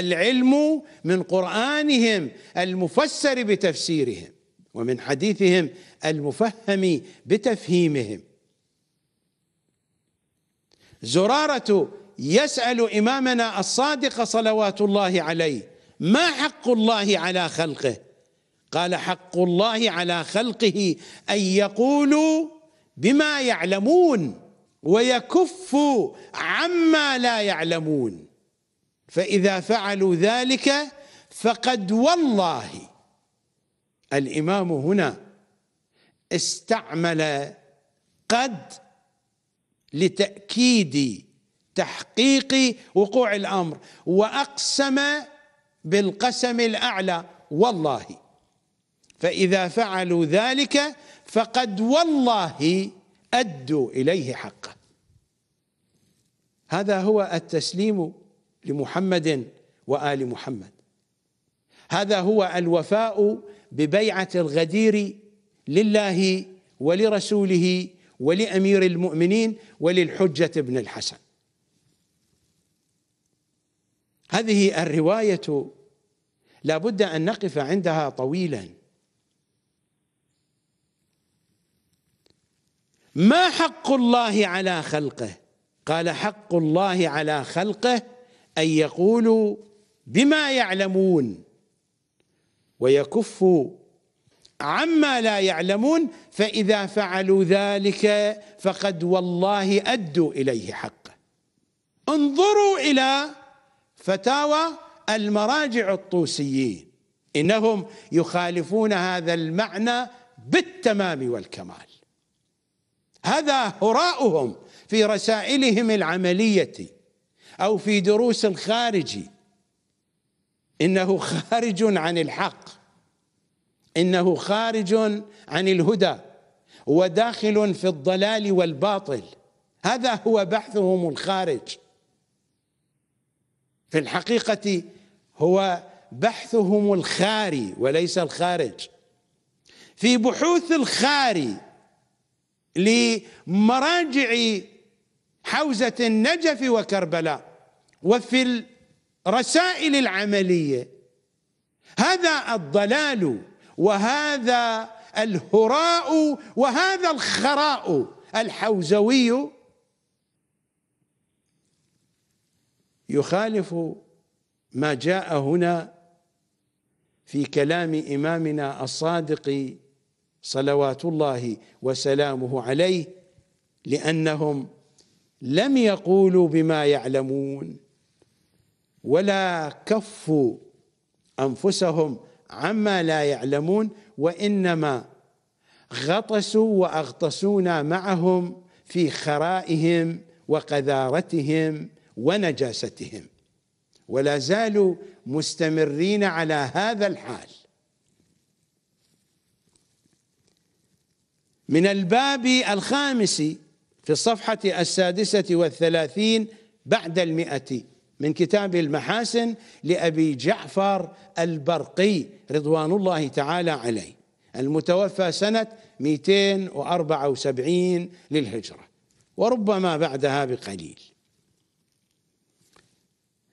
العلم من قرآنهم المفسر بتفسيرهم ومن حديثهم المفهم بتفهيمهم زرارة يسأل إمامنا الصادق صلوات الله عليه ما حق الله على خلقه قال حق الله على خلقه أن يقولوا بما يعلمون ويكفوا عما لا يعلمون فإذا فعلوا ذلك فقد والله الإمام هنا استعمل قد لتأكيد تحقيق وقوع الأمر وأقسم بالقسم الأعلى والله فإذا فعلوا ذلك فقد والله أدوا إليه حقه هذا هو التسليم لمحمد وال محمد هذا هو الوفاء ببيعه الغدير لله ولرسوله ولامير المؤمنين وللحجه بن الحسن هذه الروايه لا بد ان نقف عندها طويلا ما حق الله على خلقه قال حق الله على خلقه أن يقولوا بما يعلمون ويكفوا عما لا يعلمون فإذا فعلوا ذلك فقد والله أدوا إليه حقه انظروا إلى فتاوى المراجع الطوسيين إنهم يخالفون هذا المعنى بالتمام والكمال هذا هراؤهم في رسائلهم العمليه أو في دروس الخارج إنه خارج عن الحق إنه خارج عن الهدى وداخل في الضلال والباطل هذا هو بحثهم الخارج في الحقيقة هو بحثهم الخاري وليس الخارج في بحوث الخاري لمراجع حوزة النجف وكربلاء وفي الرسائل العملية هذا الضلال وهذا الهراء وهذا الخراء الحوزوي يخالف ما جاء هنا في كلام إمامنا الصادق صلوات الله وسلامه عليه لأنهم لم يقولوا بما يعلمون ولا كفوا انفسهم عما لا يعلمون وانما غطسوا واغطسونا معهم في خرائهم وقذارتهم ونجاستهم ولا زالوا مستمرين على هذا الحال من الباب الخامس في الصفحة السادسة والثلاثين بعد المئة من كتاب المحاسن لأبي جعفر البرقي رضوان الله تعالى عليه المتوفى سنة 274 للهجرة وربما بعدها بقليل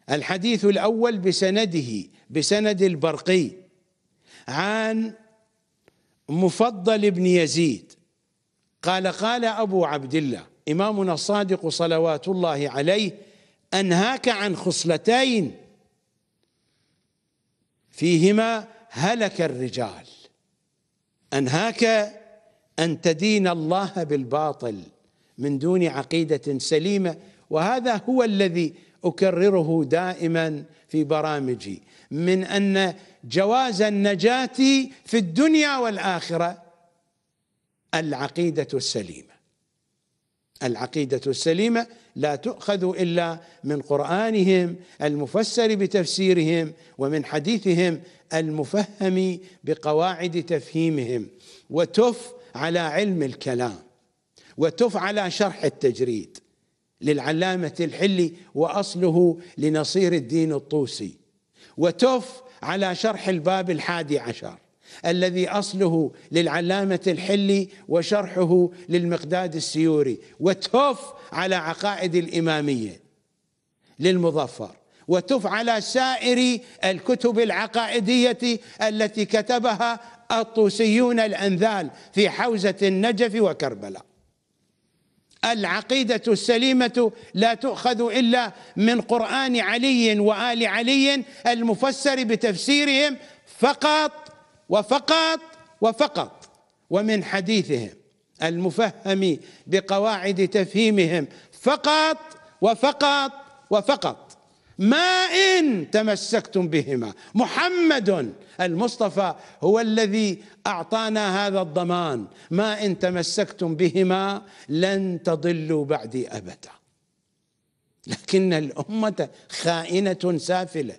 الحديث الأول بسنده بسند البرقي عن مفضل بن يزيد قال قال أبو عبد الله إمامنا الصادق صلوات الله عليه أنهاك عن خصلتين فيهما هلك الرجال أنهاك أن تدين الله بالباطل من دون عقيدة سليمة وهذا هو الذي أكرره دائما في برامجي من أن جواز النجاة في الدنيا والآخرة العقيدة السليمة العقيدة السليمة لا تؤخذ إلا من قرآنهم المفسر بتفسيرهم ومن حديثهم المفهم بقواعد تفهيمهم وتف على علم الكلام وتف على شرح التجريد للعلامة الحلي وأصله لنصير الدين الطوسي وتف على شرح الباب الحادي عشر الذي اصله للعلامه الحلي وشرحه للمقداد السيوري وتف على عقائد الاماميه للمظفر وتف على سائر الكتب العقائديه التي كتبها الطوسيون الانذال في حوزه النجف وكربلاء العقيده السليمه لا تؤخذ الا من قران علي وال علي المفسر بتفسيرهم فقط وفقط وفقط ومن حديثهم المفهم بقواعد تفهيمهم فقط وفقط وفقط ما إن تمسكتم بهما محمد المصطفى هو الذي أعطانا هذا الضمان ما إن تمسكتم بهما لن تضلوا بعدي أبدا لكن الأمة خائنة سافلة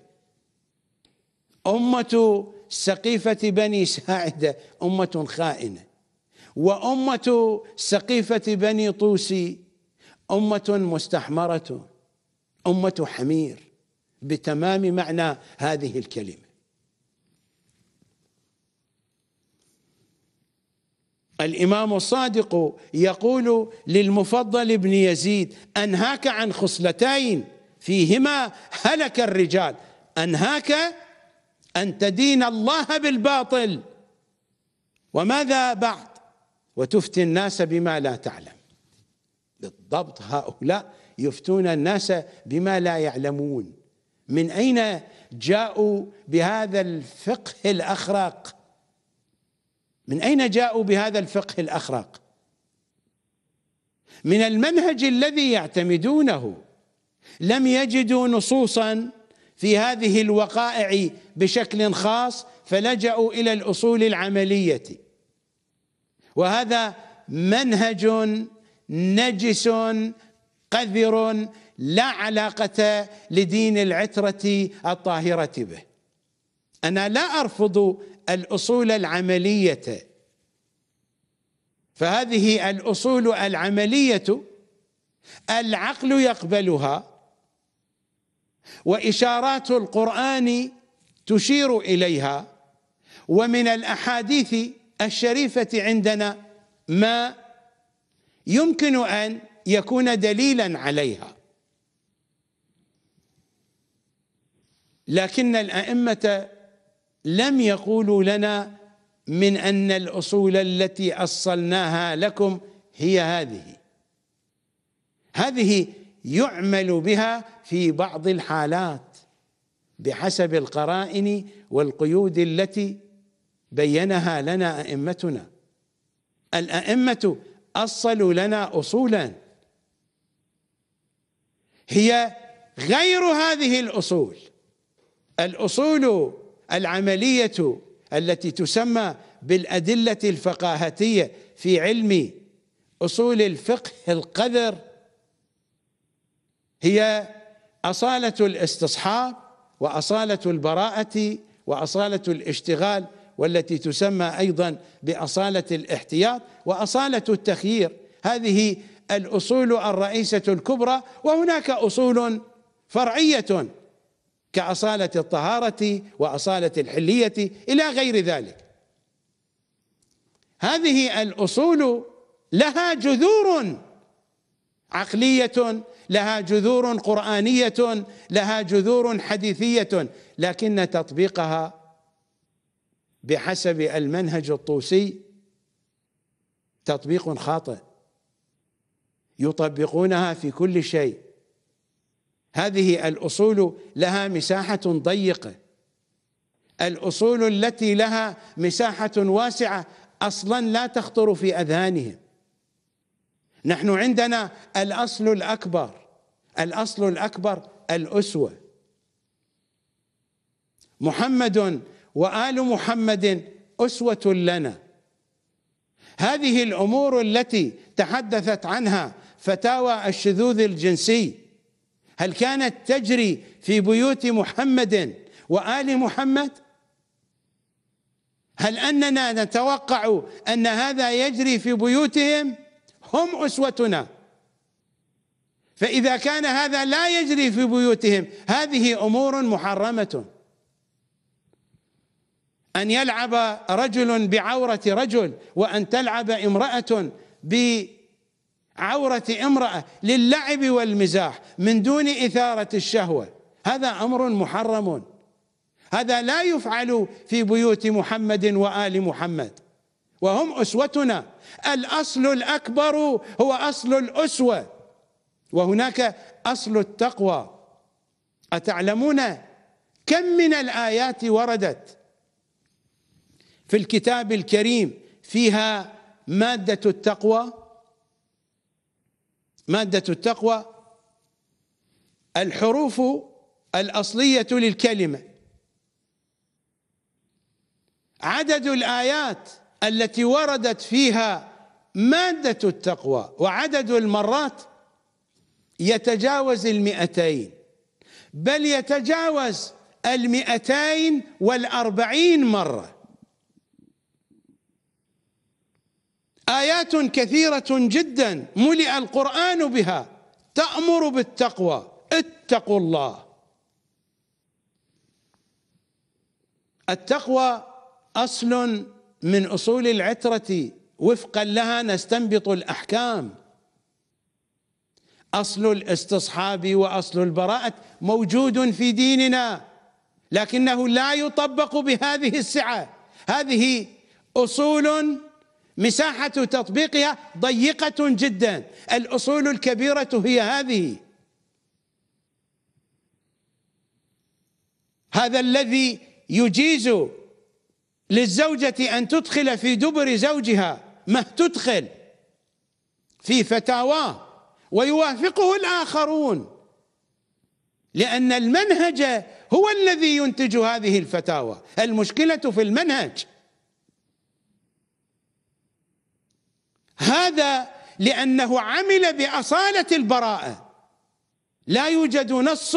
أمة سقيفة بني ساعدة أمة خائنة وأمة سقيفة بني طوسي أمة مستحمرة أمة حمير بتمام معنى هذه الكلمة الإمام الصادق يقول للمفضل بن يزيد أنهاك عن خصلتين فيهما هلك الرجال أنهاك أن تدين الله بالباطل وماذا بعد وتفتي الناس بما لا تعلم بالضبط هؤلاء يفتون الناس بما لا يعلمون من أين جاءوا بهذا الفقه الأخرق من أين جاءوا بهذا الفقه الأخرق من المنهج الذي يعتمدونه لم يجدوا نصوصا في هذه الوقائع بشكل خاص فلجأوا إلى الأصول العملية وهذا منهج نجس قذر لا علاقة لدين العترة الطاهرة به أنا لا أرفض الأصول العملية فهذه الأصول العملية العقل يقبلها واشارات القران تشير اليها ومن الاحاديث الشريفه عندنا ما يمكن ان يكون دليلا عليها لكن الائمه لم يقولوا لنا من ان الاصول التي اصلناها لكم هي هذه هذه يعمل بها في بعض الحالات بحسب القرائن والقيود التي بينها لنا ائمتنا الائمه اصلوا لنا اصولا هي غير هذه الاصول الاصول العمليه التي تسمى بالادله الفقاهتيه في علم اصول الفقه القذر هي اصاله الاستصحاب واصاله البراءه واصاله الاشتغال والتي تسمى ايضا باصاله الاحتياط واصاله التخيير هذه الاصول الرئيسه الكبرى وهناك اصول فرعيه كاصاله الطهاره واصاله الحليه الى غير ذلك هذه الاصول لها جذور عقليه لها جذور قرانيه لها جذور حديثيه لكن تطبيقها بحسب المنهج الطوسي تطبيق خاطئ يطبقونها في كل شيء هذه الاصول لها مساحه ضيقه الاصول التي لها مساحه واسعه اصلا لا تخطر في اذهانهم نحن عندنا الاصل الاكبر الاصل الاكبر الاسوه محمد وال محمد اسوه لنا هذه الامور التي تحدثت عنها فتاوى الشذوذ الجنسي هل كانت تجري في بيوت محمد وال محمد هل اننا نتوقع ان هذا يجري في بيوتهم هم أسوتنا فإذا كان هذا لا يجري في بيوتهم هذه أمور محرمة أن يلعب رجل بعورة رجل وأن تلعب امرأة بعورة امرأة للعب والمزاح من دون إثارة الشهوة هذا أمر محرم هذا لا يفعل في بيوت محمد وآل محمد وهم اسوتنا الاصل الاكبر هو اصل الاسوه وهناك اصل التقوى اتعلمون كم من الايات وردت في الكتاب الكريم فيها ماده التقوى ماده التقوى الحروف الاصليه للكلمه عدد الايات التي وردت فيها مادة التقوى وعدد المرات يتجاوز المئتين بل يتجاوز المئتين والأربعين مرة آيات كثيرة جدا ملئ القرآن بها تأمر بالتقوى اتقوا الله التقوى أصل من اصول العتره وفقا لها نستنبط الاحكام اصل الاستصحاب واصل البراءه موجود في ديننا لكنه لا يطبق بهذه السعه هذه اصول مساحه تطبيقها ضيقه جدا الاصول الكبيره هي هذه هذا الذي يجيز للزوجة أن تدخل في دبر زوجها ما تدخل في فتاواه ويوافقه الآخرون لأن المنهج هو الذي ينتج هذه الفتاوى المشكلة في المنهج هذا لأنه عمل بأصالة البراءة لا يوجد نص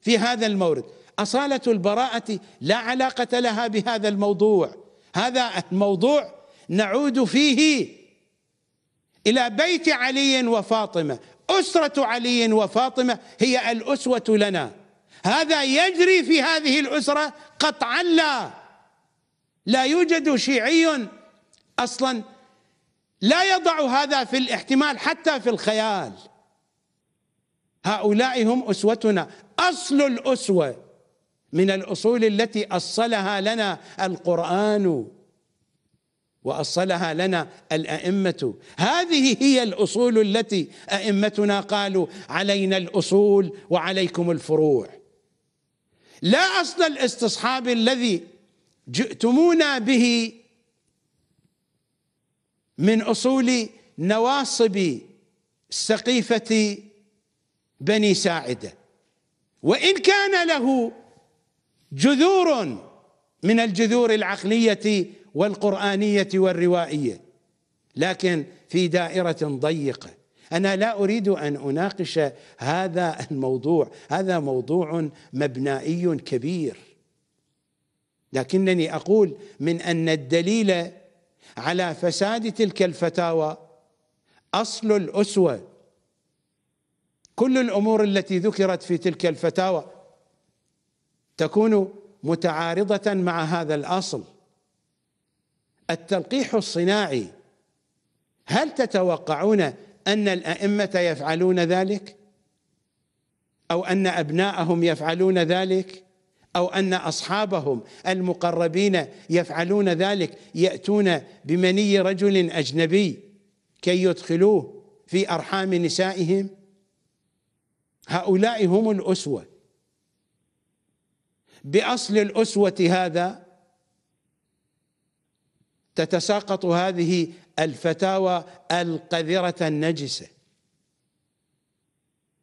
في هذا المورد اصاله البراءه لا علاقه لها بهذا الموضوع هذا الموضوع نعود فيه الى بيت علي وفاطمه اسره علي وفاطمه هي الاسوه لنا هذا يجري في هذه الاسره قطعا لا لا يوجد شيعي اصلا لا يضع هذا في الاحتمال حتى في الخيال هؤلاء هم اسوتنا اصل الاسوه من الاصول التي اصلها لنا القران واصلها لنا الائمه هذه هي الاصول التي ائمتنا قالوا علينا الاصول وعليكم الفروع لا اصل الاستصحاب الذي جئتمونا به من اصول نواصب سقيفه بني ساعده وان كان له جذور من الجذور العقليه والقرانيه والروائيه لكن في دائره ضيقه انا لا اريد ان اناقش هذا الموضوع هذا موضوع مبنائي كبير لكنني اقول من ان الدليل على فساد تلك الفتاوى اصل الاسوه كل الامور التي ذكرت في تلك الفتاوى تكون متعارضه مع هذا الاصل التلقيح الصناعي هل تتوقعون ان الائمه يفعلون ذلك او ان ابناءهم يفعلون ذلك او ان اصحابهم المقربين يفعلون ذلك ياتون بمني رجل اجنبي كي يدخلوه في ارحام نسائهم هؤلاء هم الاسوه باصل الاسوه هذا تتساقط هذه الفتاوى القذره النجسه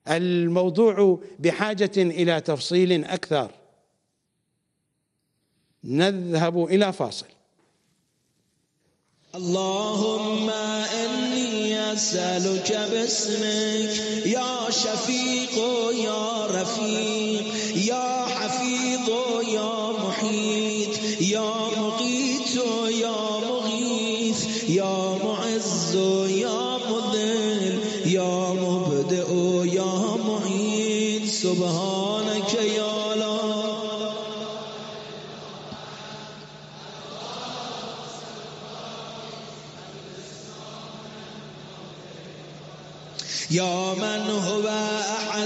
الموضوع بحاجه الى تفصيل اكثر نذهب الى فاصل اللهم اني اسالك باسمك يا شفيق يا رفيق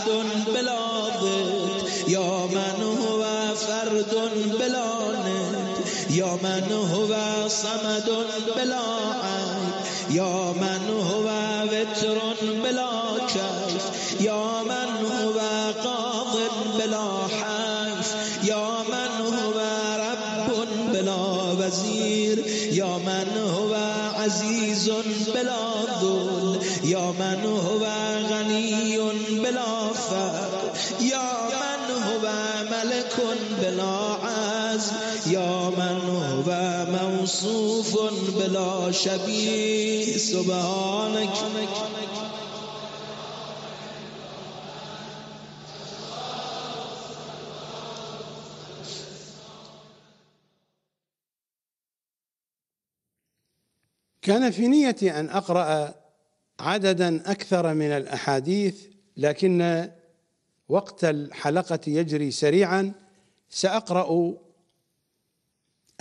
أحد بلا یا من هو فرد بلا یا من هو صمد بلا بلا شبيه سبحانك كان في نيتي أن أقرأ عددا أكثر من الأحاديث لكن وقت الحلقة يجري سريعا سأقرأ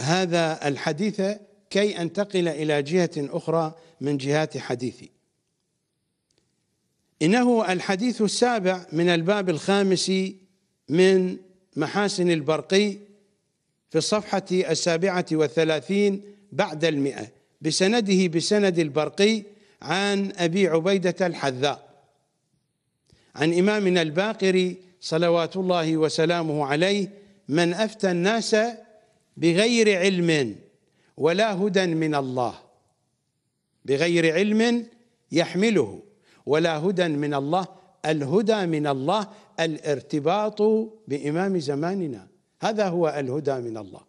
هذا الحديث كي أنتقل إلى جهة أخرى من جهات حديثي إنه الحديث السابع من الباب الخامس من محاسن البرقي في الصفحة السابعة والثلاثين بعد المئة بسنده بسند البرقي عن أبي عبيدة الحذاء عن إمامنا الباقر صلوات الله وسلامه عليه من أفتى الناس بغير علم ولا هدى من الله بغير علم يحمله ولا هدى من الله الهدى من الله الارتباط بإمام زماننا هذا هو الهدى من الله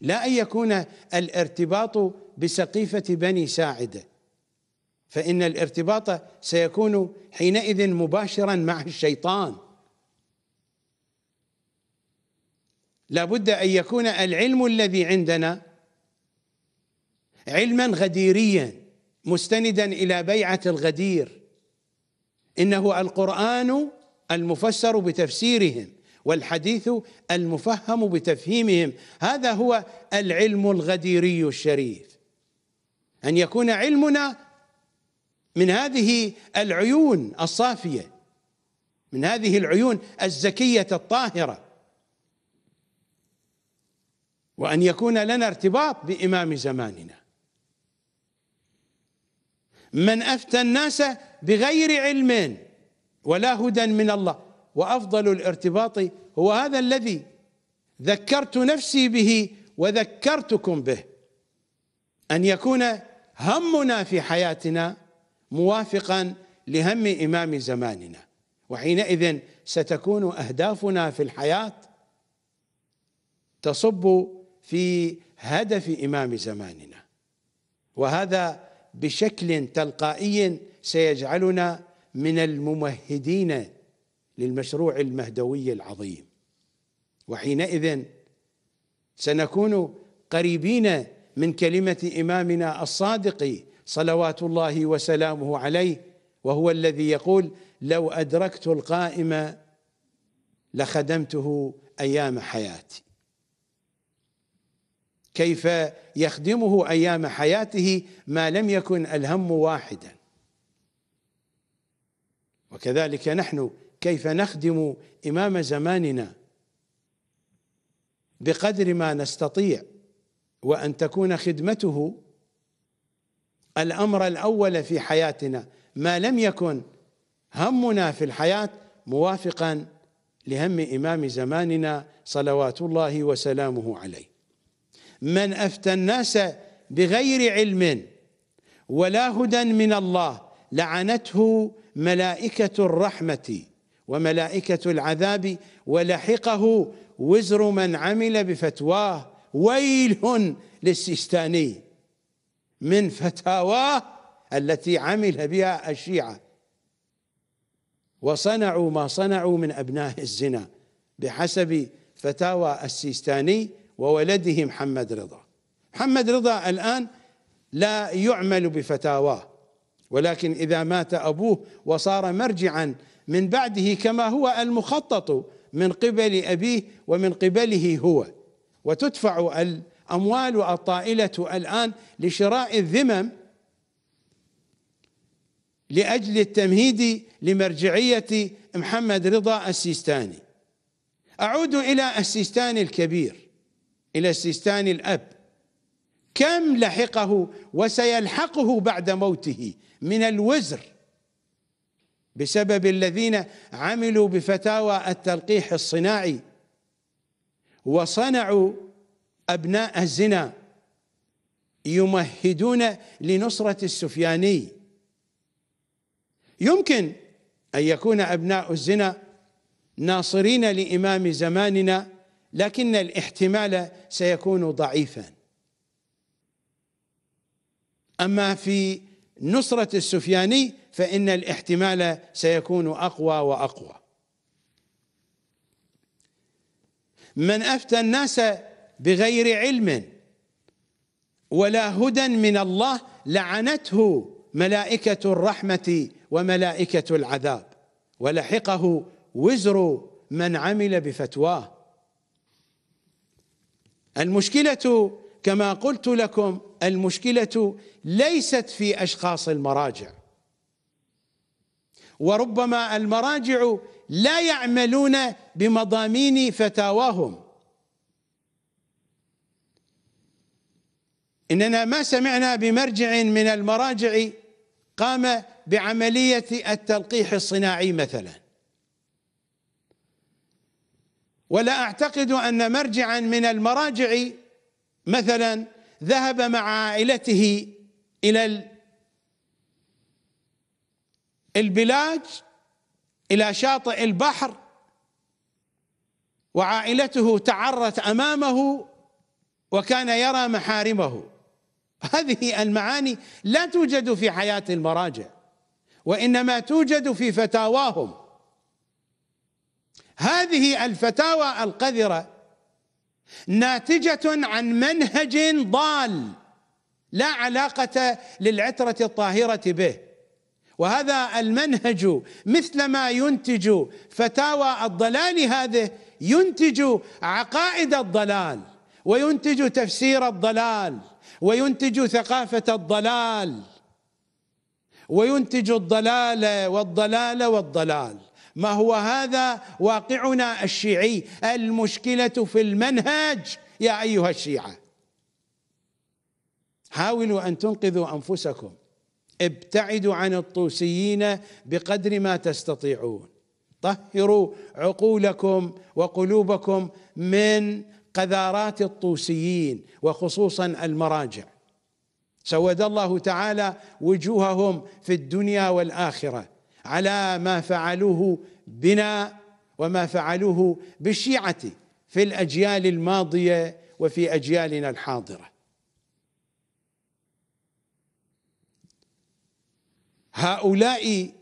لا أن يكون الارتباط بسقيفة بني ساعدة فإن الارتباط سيكون حينئذ مباشرا مع الشيطان لابد أن يكون العلم الذي عندنا علما غديريا مستندا إلى بيعة الغدير إنه القرآن المفسر بتفسيرهم والحديث المفهم بتفهيمهم هذا هو العلم الغديري الشريف أن يكون علمنا من هذه العيون الصافية من هذه العيون الزكية الطاهرة وأن يكون لنا ارتباط بإمام زماننا من أفتى الناس بغير علم ولا هدى من الله وأفضل الارتباط هو هذا الذي ذكرت نفسي به وذكرتكم به أن يكون همنا في حياتنا موافقا لهم إمام زماننا وحينئذ ستكون أهدافنا في الحياة تصب في هدف إمام زماننا وهذا بشكل تلقائي سيجعلنا من الممهدين للمشروع المهدوي العظيم وحينئذ سنكون قريبين من كلمة إمامنا الصادق صلوات الله وسلامه عليه وهو الذي يقول لو أدركت القائمة لخدمته أيام حياتي كيف يخدمه ايام حياته ما لم يكن الهم واحدا وكذلك نحن كيف نخدم امام زماننا بقدر ما نستطيع وان تكون خدمته الامر الاول في حياتنا ما لم يكن همنا في الحياه موافقا لهم امام زماننا صلوات الله وسلامه عليه من أفتى الناس بغير علم ولا هدى من الله لعنته ملائكة الرحمة وملائكة العذاب ولحقه وزر من عمل بفتواه ويل للسيستاني من فتاواه التي عمل بها الشيعة وصنعوا ما صنعوا من أبناء الزنا بحسب فتاوى السيستاني وولده محمد رضا محمد رضا الآن لا يعمل بفتاواه ولكن إذا مات أبوه وصار مرجعا من بعده كما هو المخطط من قبل أبيه ومن قبله هو وتدفع الأموال الطائلة الآن لشراء الذمم لأجل التمهيد لمرجعية محمد رضا السيستاني أعود إلى السيستاني الكبير إلى استستان الأب كم لحقه وسيلحقه بعد موته من الوزر بسبب الذين عملوا بفتاوى التلقيح الصناعي وصنعوا أبناء الزنا يمهدون لنصرة السفياني يمكن أن يكون أبناء الزنا ناصرين لإمام زماننا لكن الاحتمال سيكون ضعيفا أما في نصرة السفياني فإن الاحتمال سيكون أقوى وأقوى من أفتى الناس بغير علم ولا هدى من الله لعنته ملائكة الرحمة وملائكة العذاب ولحقه وزر من عمل بفتواه المشكله كما قلت لكم المشكله ليست في اشخاص المراجع وربما المراجع لا يعملون بمضامين فتاواهم اننا ما سمعنا بمرجع من المراجع قام بعمليه التلقيح الصناعي مثلا ولا أعتقد أن مرجعا من المراجع مثلا ذهب مع عائلته إلى البلاد إلى شاطئ البحر وعائلته تعرت أمامه وكان يرى محارمه هذه المعاني لا توجد في حياة المراجع وإنما توجد في فتاواهم هذه الفتاوى القذره ناتجه عن منهج ضال لا علاقه للعتره الطاهره به وهذا المنهج مثل ما ينتج فتاوى الضلال هذه ينتج عقائد الضلال وينتج تفسير الضلال وينتج ثقافه الضلال وينتج الضلال والضلال والضلال ما هو هذا واقعنا الشيعي المشكله في المنهج يا ايها الشيعه حاولوا ان تنقذوا انفسكم ابتعدوا عن الطوسيين بقدر ما تستطيعون طهروا عقولكم وقلوبكم من قذارات الطوسيين وخصوصا المراجع سود الله تعالى وجوههم في الدنيا والاخره على ما فعلوه بنا وما فعلوه بالشيعة في الأجيال الماضية وفي أجيالنا الحاضرة هؤلاء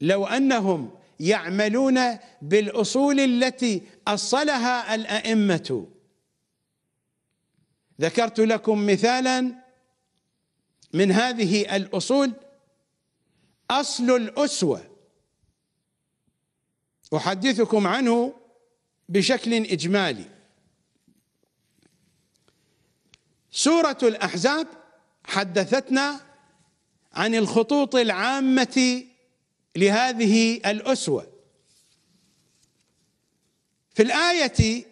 لو أنهم يعملون بالأصول التي أصلها الأئمة ذكرت لكم مثالا من هذه الأصول اصل الاسوه احدثكم عنه بشكل اجمالي سوره الاحزاب حدثتنا عن الخطوط العامه لهذه الاسوه في الايه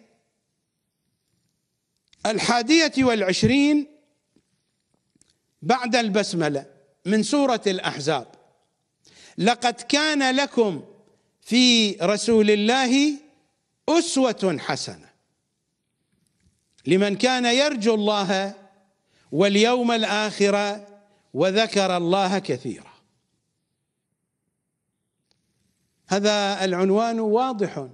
الحادية والعشرين بعد البسملة من سورة الأحزاب لقد كان لكم في رسول الله أسوة حسنة لمن كان يرجو الله واليوم الآخر وذكر الله كثيرا هذا العنوان واضح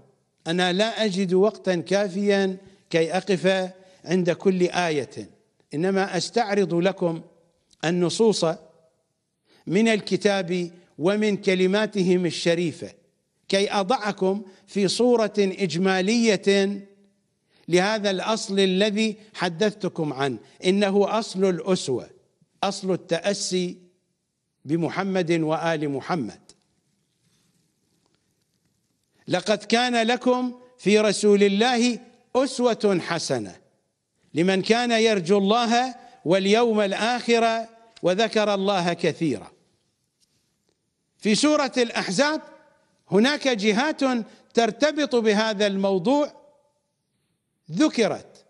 أنا لا أجد وقتا كافيا كي أقف عند كل آية إنما أستعرض لكم النصوص من الكتاب ومن كلماتهم الشريفه كي اضعكم في صوره اجماليه لهذا الاصل الذي حدثتكم عنه انه اصل الاسوه اصل التاسي بمحمد وال محمد لقد كان لكم في رسول الله اسوه حسنه لمن كان يرجو الله واليوم الاخر وذكر الله كثيرا في سوره الاحزاب هناك جهات ترتبط بهذا الموضوع ذكرت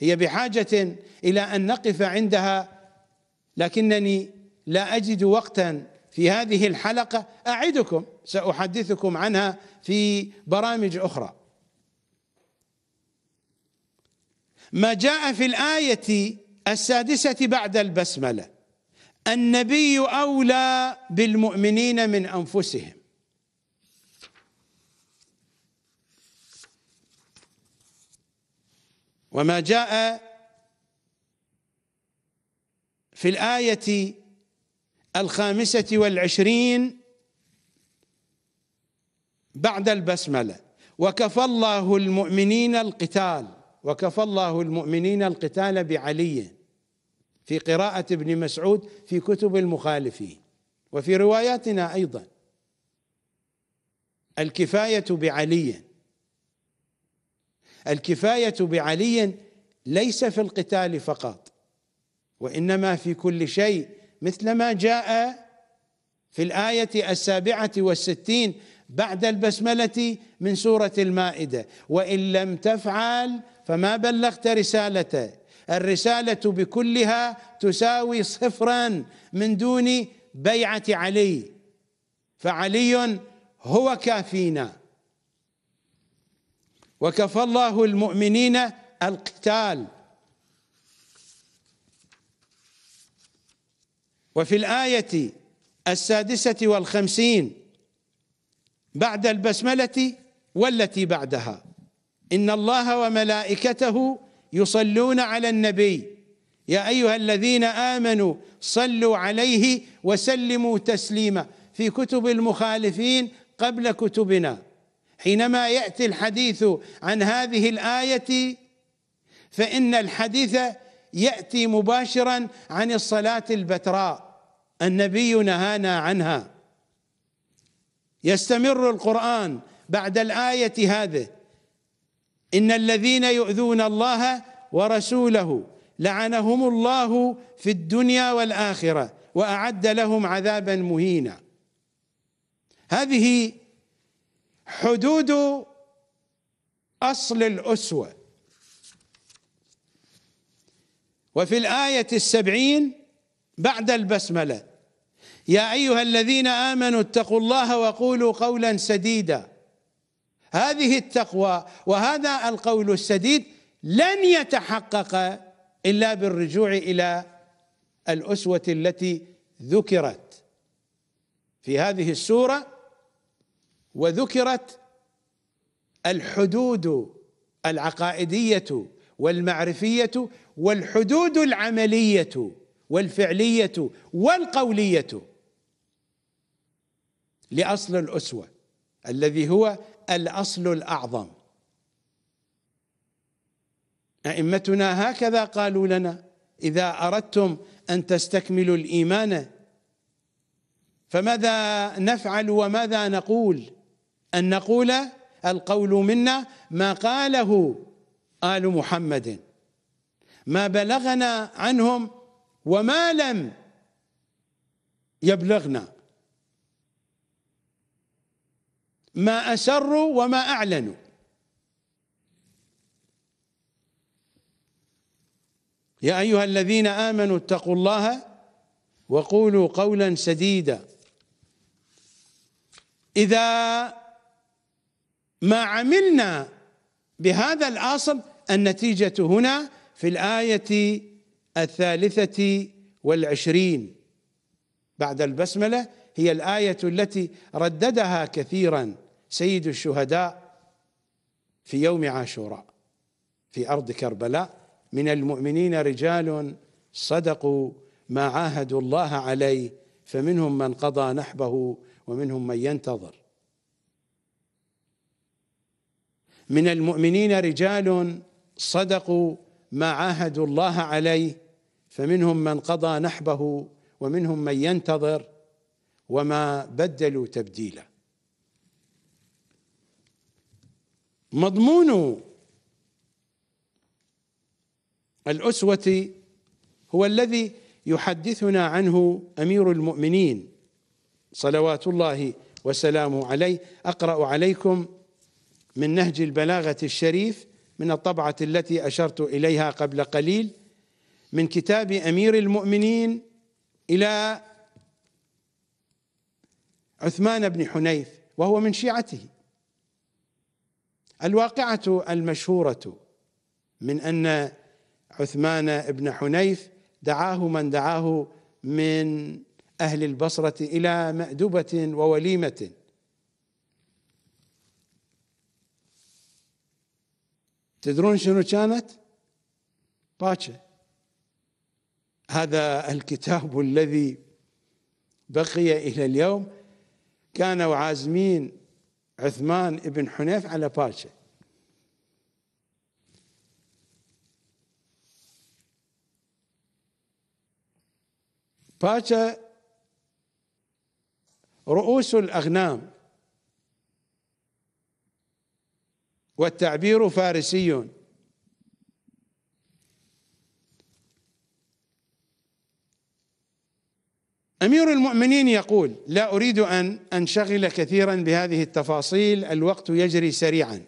هي بحاجه الى ان نقف عندها لكنني لا اجد وقتا في هذه الحلقه اعدكم ساحدثكم عنها في برامج اخرى ما جاء في الايه السادسه بعد البسمله النبي أولى بالمؤمنين من أنفسهم وما جاء في الآية الخامسة والعشرين بعد البسملة وكفى الله المؤمنين القتال وكفى الله المؤمنين القتال بعلي في قراءة ابن مسعود في كتب المخالفين وفي رواياتنا أيضا الكفاية بعلي الكفاية بعلي ليس في القتال فقط وإنما في كل شيء مثل ما جاء في الآية السابعة والستين بعد البسملة من سورة المائدة وإن لم تفعل فما بلغت رسالته الرسالة بكلها تساوي صفرا من دون بيعة علي فعلي هو كافينا وكفى الله المؤمنين القتال وفي الآية السادسة والخمسين بعد البسملة والتي بعدها إن الله وملائكته يصلون على النبي يا ايها الذين امنوا صلوا عليه وسلموا تسليما في كتب المخالفين قبل كتبنا حينما ياتي الحديث عن هذه الايه فان الحديث ياتي مباشرا عن الصلاه البتراء النبي نهانا عنها يستمر القران بعد الايه هذه إن الذين يؤذون الله ورسوله لعنهم الله في الدنيا والآخرة وأعد لهم عذابا مهينا هذه حدود أصل الأسوة وفي الآية السبعين بعد البسملة يا أيها الذين آمنوا اتقوا الله وقولوا قولا سديدا هذه التقوى وهذا القول السديد لن يتحقق الا بالرجوع الى الاسوه التي ذكرت في هذه السوره وذكرت الحدود العقائديه والمعرفيه والحدود العمليه والفعليه والقوليه لاصل الاسوه الذي هو الاصل الاعظم ائمتنا هكذا قالوا لنا اذا اردتم ان تستكملوا الايمان فماذا نفعل وماذا نقول ان نقول القول منا ما قاله ال محمد ما بلغنا عنهم وما لم يبلغنا ما أسروا وما أعلنوا يا أيها الذين آمنوا اتقوا الله وقولوا قولا سديدا إذا ما عملنا بهذا الأصل النتيجة هنا في الآية الثالثة والعشرين بعد البسملة هي الآية التي رددها كثيرا سيد الشهداء في يوم عاشوراء في أرض كربلاء من المؤمنين رجال صدقوا ما عاهدوا الله عليه فمنهم من قضى نحبه ومنهم من ينتظر من المؤمنين رجال صدقوا ما عاهدوا الله عليه فمنهم من قضى نحبه ومنهم من ينتظر وما بدلوا تبديلا مضمون الأسوة هو الذي يحدثنا عنه أمير المؤمنين صلوات الله وسلامه عليه أقرأ عليكم من نهج البلاغة الشريف من الطبعة التي أشرت إليها قبل قليل من كتاب أمير المؤمنين إلى عثمان بن حنيف وهو من شيعته الواقعه المشهوره من ان عثمان بن حنيف دعاه من دعاه من اهل البصره الى مأدبه ووليمه تدرون شنو كانت؟ باشا هذا الكتاب الذي بقي الى اليوم كانوا عازمين عثمان بن حنيف على باشا باشا رؤوس الأغنام والتعبير فارسي امير المؤمنين يقول لا اريد ان انشغل كثيرا بهذه التفاصيل الوقت يجري سريعا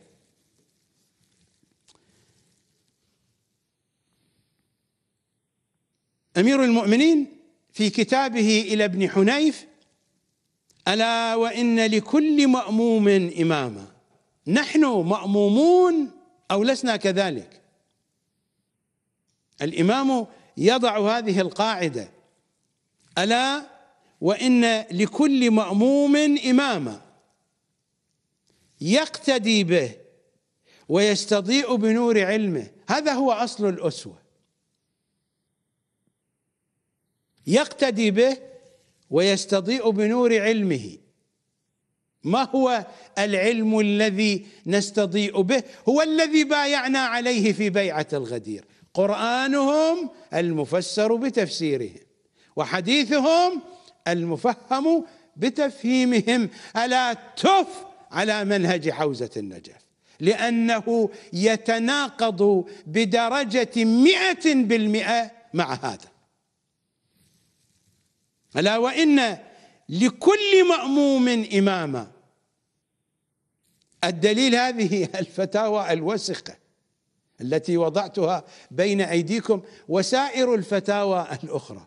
امير المؤمنين في كتابه الى ابن حنيف الا وان لكل ماموم اماما نحن مامومون او لسنا كذلك الامام يضع هذه القاعده ألا وإن لكل مأموم إماما يقتدي به ويستضيء بنور علمه هذا هو أصل الأسوة يقتدي به ويستضيء بنور علمه ما هو العلم الذي نستضيء به هو الذي بايعنا عليه في بيعة الغدير قرآنهم المفسر بتفسيرهم وحديثهم المفهم بتفهيمهم الا تف على منهج حوزه النجف لأنه يتناقض بدرجة مئة بالمئة مع هذا ألا وإن لكل مأموم إماما الدليل هذه الفتاوى الوسخة التي وضعتها بين أيديكم وسائر الفتاوى الأخرى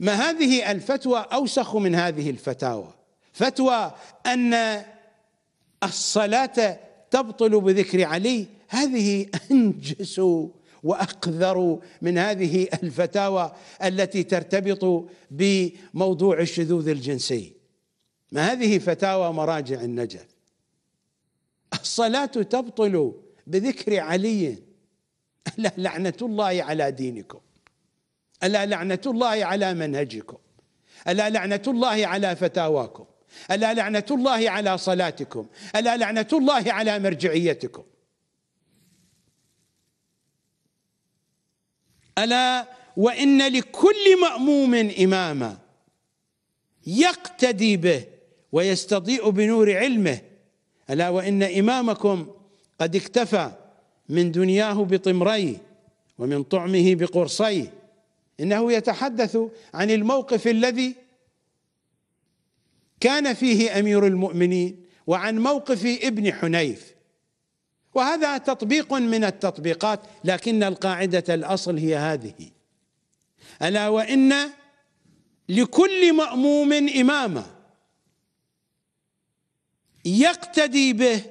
ما هذه الفتوى اوسخ من هذه الفتاوى فتوى ان الصلاه تبطل بذكر علي هذه انجس واقذر من هذه الفتاوى التي ترتبط بموضوع الشذوذ الجنسي ما هذه فتاوى مراجع النجف الصلاه تبطل بذكر علي لا لعنه الله على دينكم ألا لعنة الله على منهجكم ألا لعنة الله على فتاواكم ألا لعنة الله على صلاتكم ألا لعنة الله على مرجعيتكم ألا وإن لكل مأموم إماما يقتدي به ويستضيء بنور علمه ألا وإن إمامكم قد اكتفى من دنياه بطمريه ومن طعمه بقرصيه انه يتحدث عن الموقف الذي كان فيه امير المؤمنين وعن موقف ابن حنيف وهذا تطبيق من التطبيقات لكن القاعده الاصل هي هذه الا وان لكل ماموم امامه يقتدي به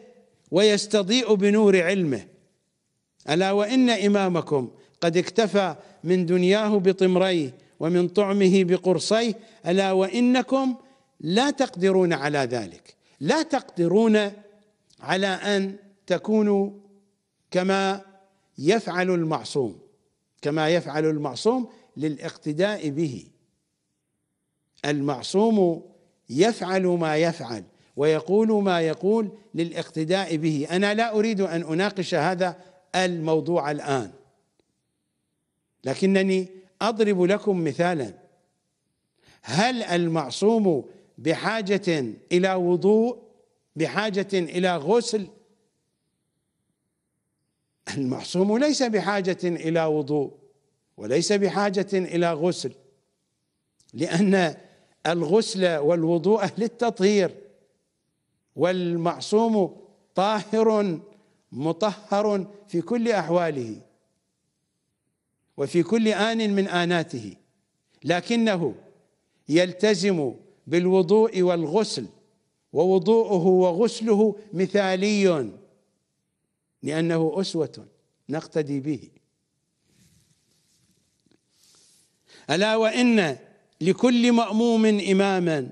ويستضيء بنور علمه الا وان امامكم قد اكتفى من دنياه بطمريه ومن طعمه بقرصيه الا وانكم لا تقدرون على ذلك لا تقدرون على ان تكونوا كما يفعل المعصوم كما يفعل المعصوم للاقتداء به المعصوم يفعل ما يفعل ويقول ما يقول للاقتداء به انا لا اريد ان اناقش هذا الموضوع الان لكنني اضرب لكم مثالا هل المعصوم بحاجه الى وضوء بحاجه الى غسل المعصوم ليس بحاجه الى وضوء وليس بحاجه الى غسل لان الغسل والوضوء للتطهير والمعصوم طاهر مطهر في كل احواله وفي كل آن من آناته لكنه يلتزم بالوضوء والغسل ووضوءه وغسله مثالي لأنه أسوة نقتدي به ألا وإن لكل مأموم إماما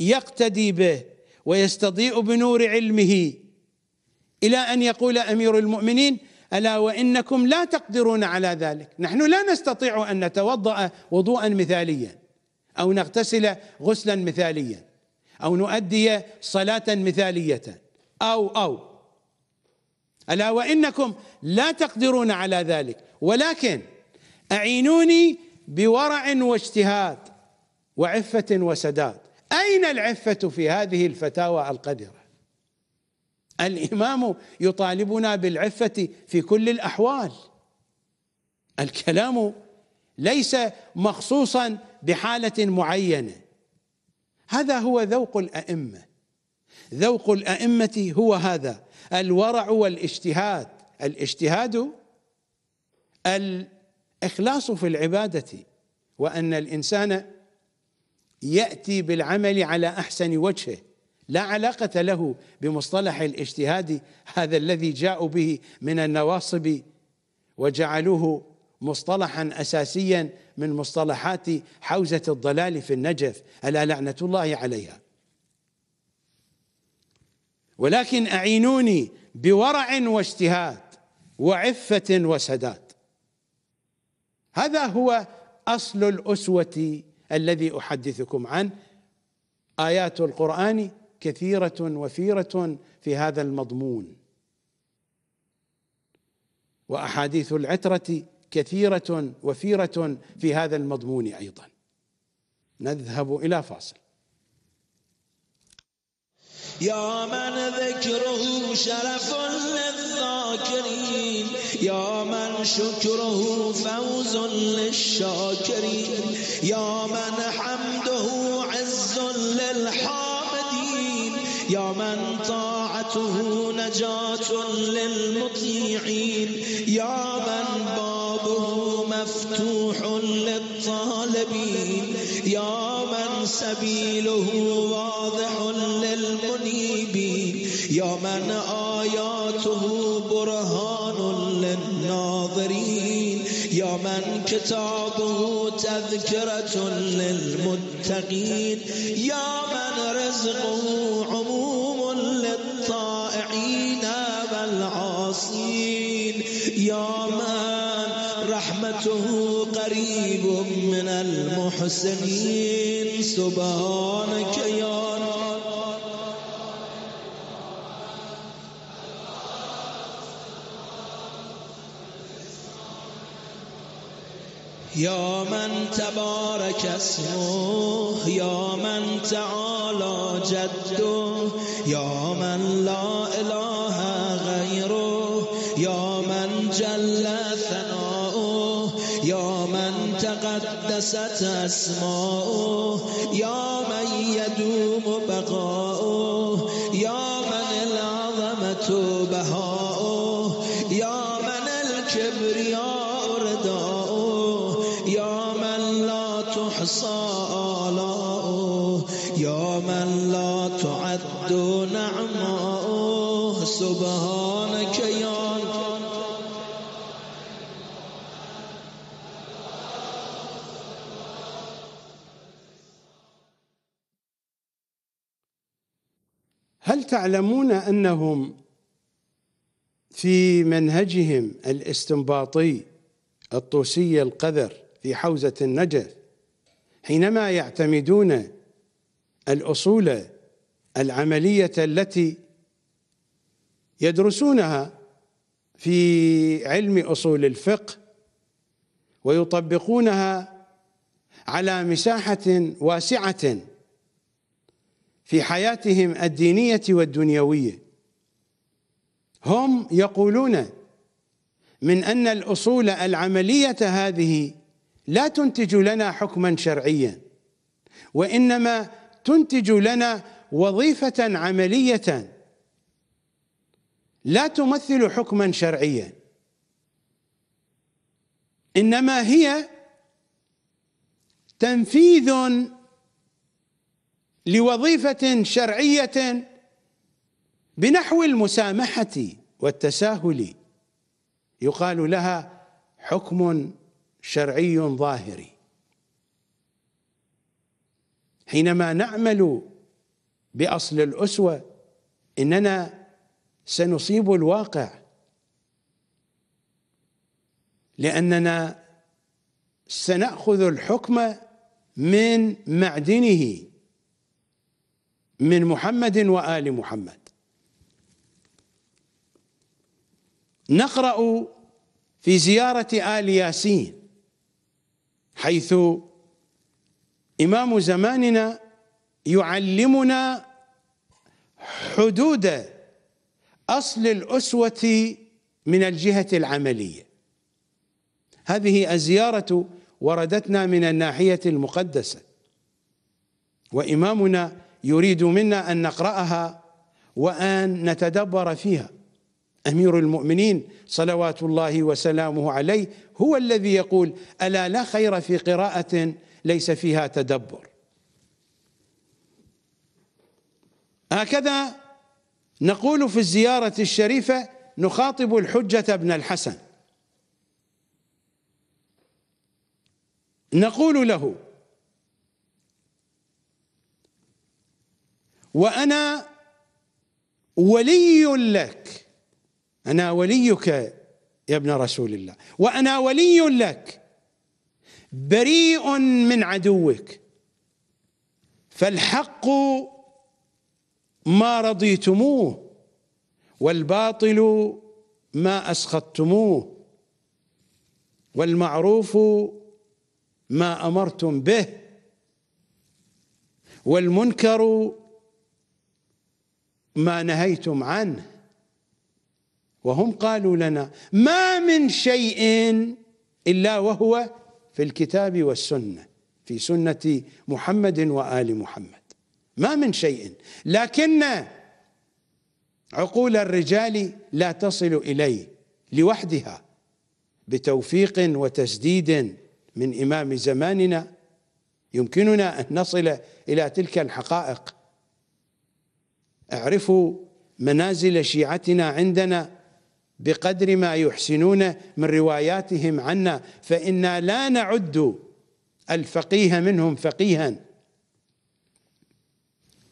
يقتدي به ويستضيء بنور علمه إلى أن يقول أمير المؤمنين الا وانكم لا تقدرون على ذلك نحن لا نستطيع ان نتوضا وضوءا مثاليا او نغتسل غسلا مثاليا او نؤدي صلاه مثاليه او او الا وانكم لا تقدرون على ذلك ولكن اعينوني بورع واجتهاد وعفه وسداد اين العفه في هذه الفتاوى القذره الامام يطالبنا بالعفه في كل الاحوال الكلام ليس مخصوصا بحاله معينه هذا هو ذوق الائمه ذوق الائمه هو هذا الورع والاجتهاد الاجتهاد الاخلاص في العباده وان الانسان ياتي بالعمل على احسن وجهه لا علاقة له بمصطلح الاجتهاد هذا الذي جاءوا به من النواصب وجعلوه مصطلحا أساسيا من مصطلحات حوزة الضلال في النجف ألا لعنة الله عليها ولكن أعينوني بورع واجتهاد وعفة وسداد هذا هو أصل الأسوة الذي أحدثكم عنه آيات القرآن كثيره وفيره في هذا المضمون واحاديث العتره كثيره وفيره في هذا المضمون ايضا نذهب الى فاصل يا من ذكره شرف للذاكرين يا من شكره فوز للشاكرين يا من حمده عز للحاكرين يا من طاعته نجاة للمطيعين يا من بابه مفتوح للطالبين يا من سبيله واضح للمنيبين يا من آيات كتابه تذكرة للمتقين يا من رزقه عموم للطائعين والعاصين يا من رحمته قريب من المحسنين سبحانك يا یا من تبارک اسمو یا من تعالا جدو یا من لا اله غیرو یا من جل ثناؤه یا من تقدست اسماو یا من یدوم بقا نعمه سبحانك يا هل تعلمون أنهم في منهجهم الاستنباطي الطوسي القذر في حوزة النجف حينما يعتمدون الأصول العملية التي يدرسونها في علم أصول الفقه ويطبقونها على مساحة واسعة في حياتهم الدينية والدنيوية هم يقولون من أن الأصول العملية هذه لا تنتج لنا حكما شرعيا وإنما تنتج لنا وظيفة عملية لا تمثل حكما شرعيا إنما هي تنفيذ لوظيفة شرعية بنحو المسامحة والتساهل يقال لها حكم شرعي ظاهري حينما نعمل باصل الاسوه اننا سنصيب الواقع لاننا سناخذ الحكم من معدنه من محمد وال محمد نقرا في زياره ال ياسين حيث امام زماننا يعلمنا حدود اصل الاسوه من الجهه العمليه هذه الزياره وردتنا من الناحيه المقدسه وامامنا يريد منا ان نقراها وان نتدبر فيها امير المؤمنين صلوات الله وسلامه عليه هو الذي يقول الا لا خير في قراءه ليس فيها تدبر هكذا نقول في الزيارة الشريفة نخاطب الحجة ابن الحسن نقول له وأنا ولي لك أنا وليك يا ابن رسول الله وأنا ولي لك بريء من عدوك فالحق ما رضيتموه والباطل ما اسخطتموه والمعروف ما امرتم به والمنكر ما نهيتم عنه وهم قالوا لنا ما من شيء الا وهو في الكتاب والسنه في سنه محمد وال محمد ما من شيء لكن عقول الرجال لا تصل اليه لوحدها بتوفيق وتسديد من امام زماننا يمكننا ان نصل الى تلك الحقائق اعرفوا منازل شيعتنا عندنا بقدر ما يحسنون من رواياتهم عنا فإنا لا نعد الفقيه منهم فقيها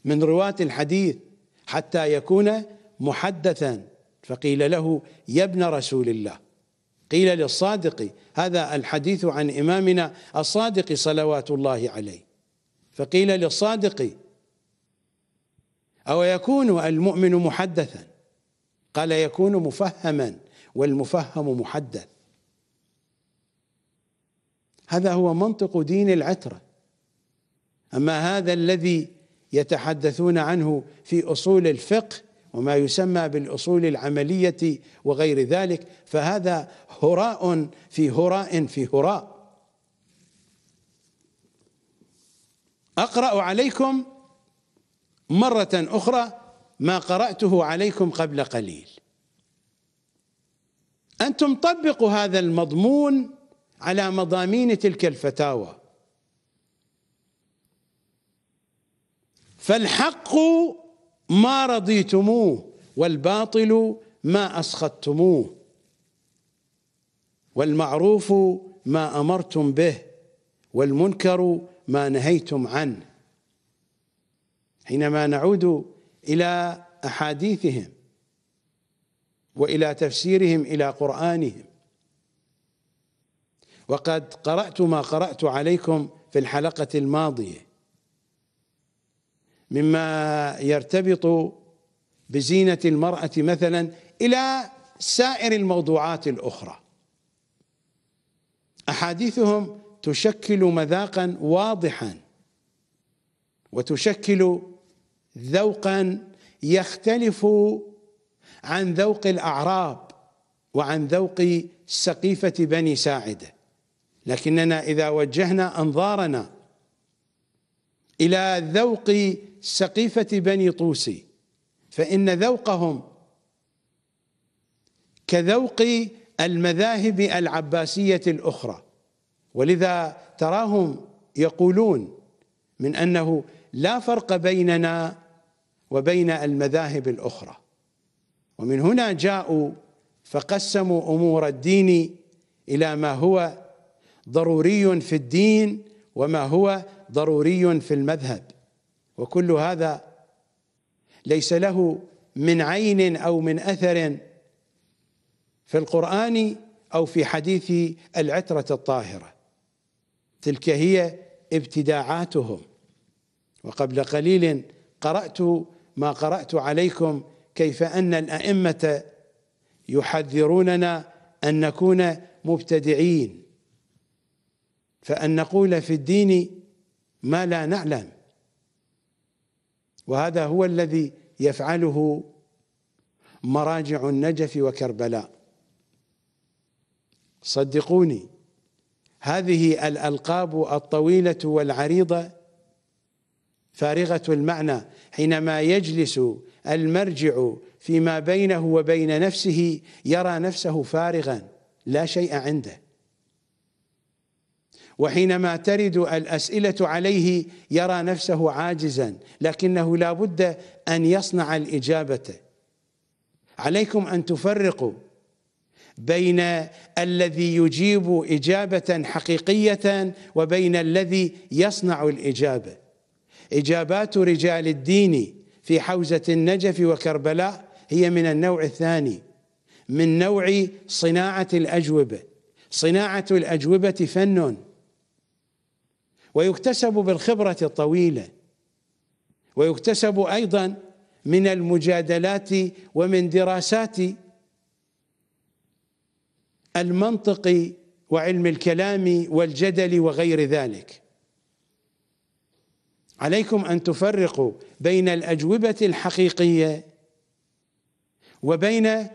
من رواة الحديث حتى يكون محدثا فقيل له يا ابن رسول الله قيل للصادق هذا الحديث عن إمامنا الصادق صلوات الله عليه فقيل للصادق أو يكون المؤمن محدثا قال يكون مفهما والمفهم محدث هذا هو منطق دين العترة أما هذا الذي يتحدثون عنه في أصول الفقه وما يسمى بالأصول العملية وغير ذلك فهذا هراء في هراء في هراء أقرأ عليكم مرة أخرى ما قرأته عليكم قبل قليل أنتم طبقوا هذا المضمون على مضامين تلك الفتاوى فالحق ما رضيتموه والباطل ما اسخطتموه والمعروف ما امرتم به والمنكر ما نهيتم عنه حينما نعود الى احاديثهم والى تفسيرهم الى قرانهم وقد قرات ما قرات عليكم في الحلقه الماضيه مما يرتبط بزينه المراه مثلا الى سائر الموضوعات الاخرى احاديثهم تشكل مذاقا واضحا وتشكل ذوقا يختلف عن ذوق الاعراب وعن ذوق سقيفه بني ساعده لكننا اذا وجهنا انظارنا إلى ذوق سقيفة بني طوسي فإن ذوقهم كذوق المذاهب العباسية الأخرى ولذا تراهم يقولون من أنه لا فرق بيننا وبين المذاهب الأخرى ومن هنا جاءوا فقسموا أمور الدين إلى ما هو ضروري في الدين وما هو ضروري في المذهب وكل هذا ليس له من عين او من اثر في القران او في حديث العتره الطاهره تلك هي ابتداعاتهم وقبل قليل قرات ما قرات عليكم كيف ان الائمه يحذروننا ان نكون مبتدعين فان نقول في الدين ما لا نعلم وهذا هو الذي يفعله مراجع النجف وكربلاء صدقوني هذه الألقاب الطويلة والعريضة فارغة المعنى حينما يجلس المرجع فيما بينه وبين نفسه يرى نفسه فارغا لا شيء عنده وحينما ترد الأسئلة عليه يرى نفسه عاجزا لكنه لا بد أن يصنع الإجابة عليكم أن تفرقوا بين الذي يجيب إجابة حقيقية وبين الذي يصنع الإجابة إجابات رجال الدين في حوزة النجف وكربلاء هي من النوع الثاني من نوع صناعة الأجوبة صناعة الأجوبة فنٌ ويكتسب بالخبرة الطويلة ويكتسب أيضا من المجادلات ومن دراسات المنطق وعلم الكلام والجدل وغير ذلك عليكم أن تفرقوا بين الأجوبة الحقيقية وبين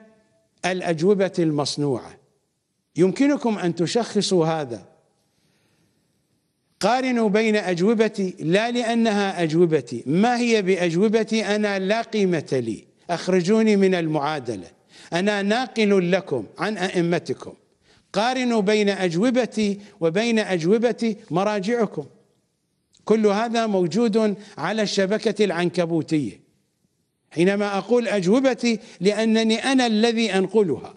الأجوبة المصنوعة يمكنكم أن تشخصوا هذا قارنوا بين أجوبتي لا لأنها أجوبتي ما هي بأجوبتي أنا لا قيمة لي أخرجوني من المعادلة أنا ناقل لكم عن أئمتكم قارنوا بين أجوبتي وبين أجوبة مراجعكم كل هذا موجود على الشبكة العنكبوتية حينما أقول أجوبتي لأنني أنا الذي أنقلها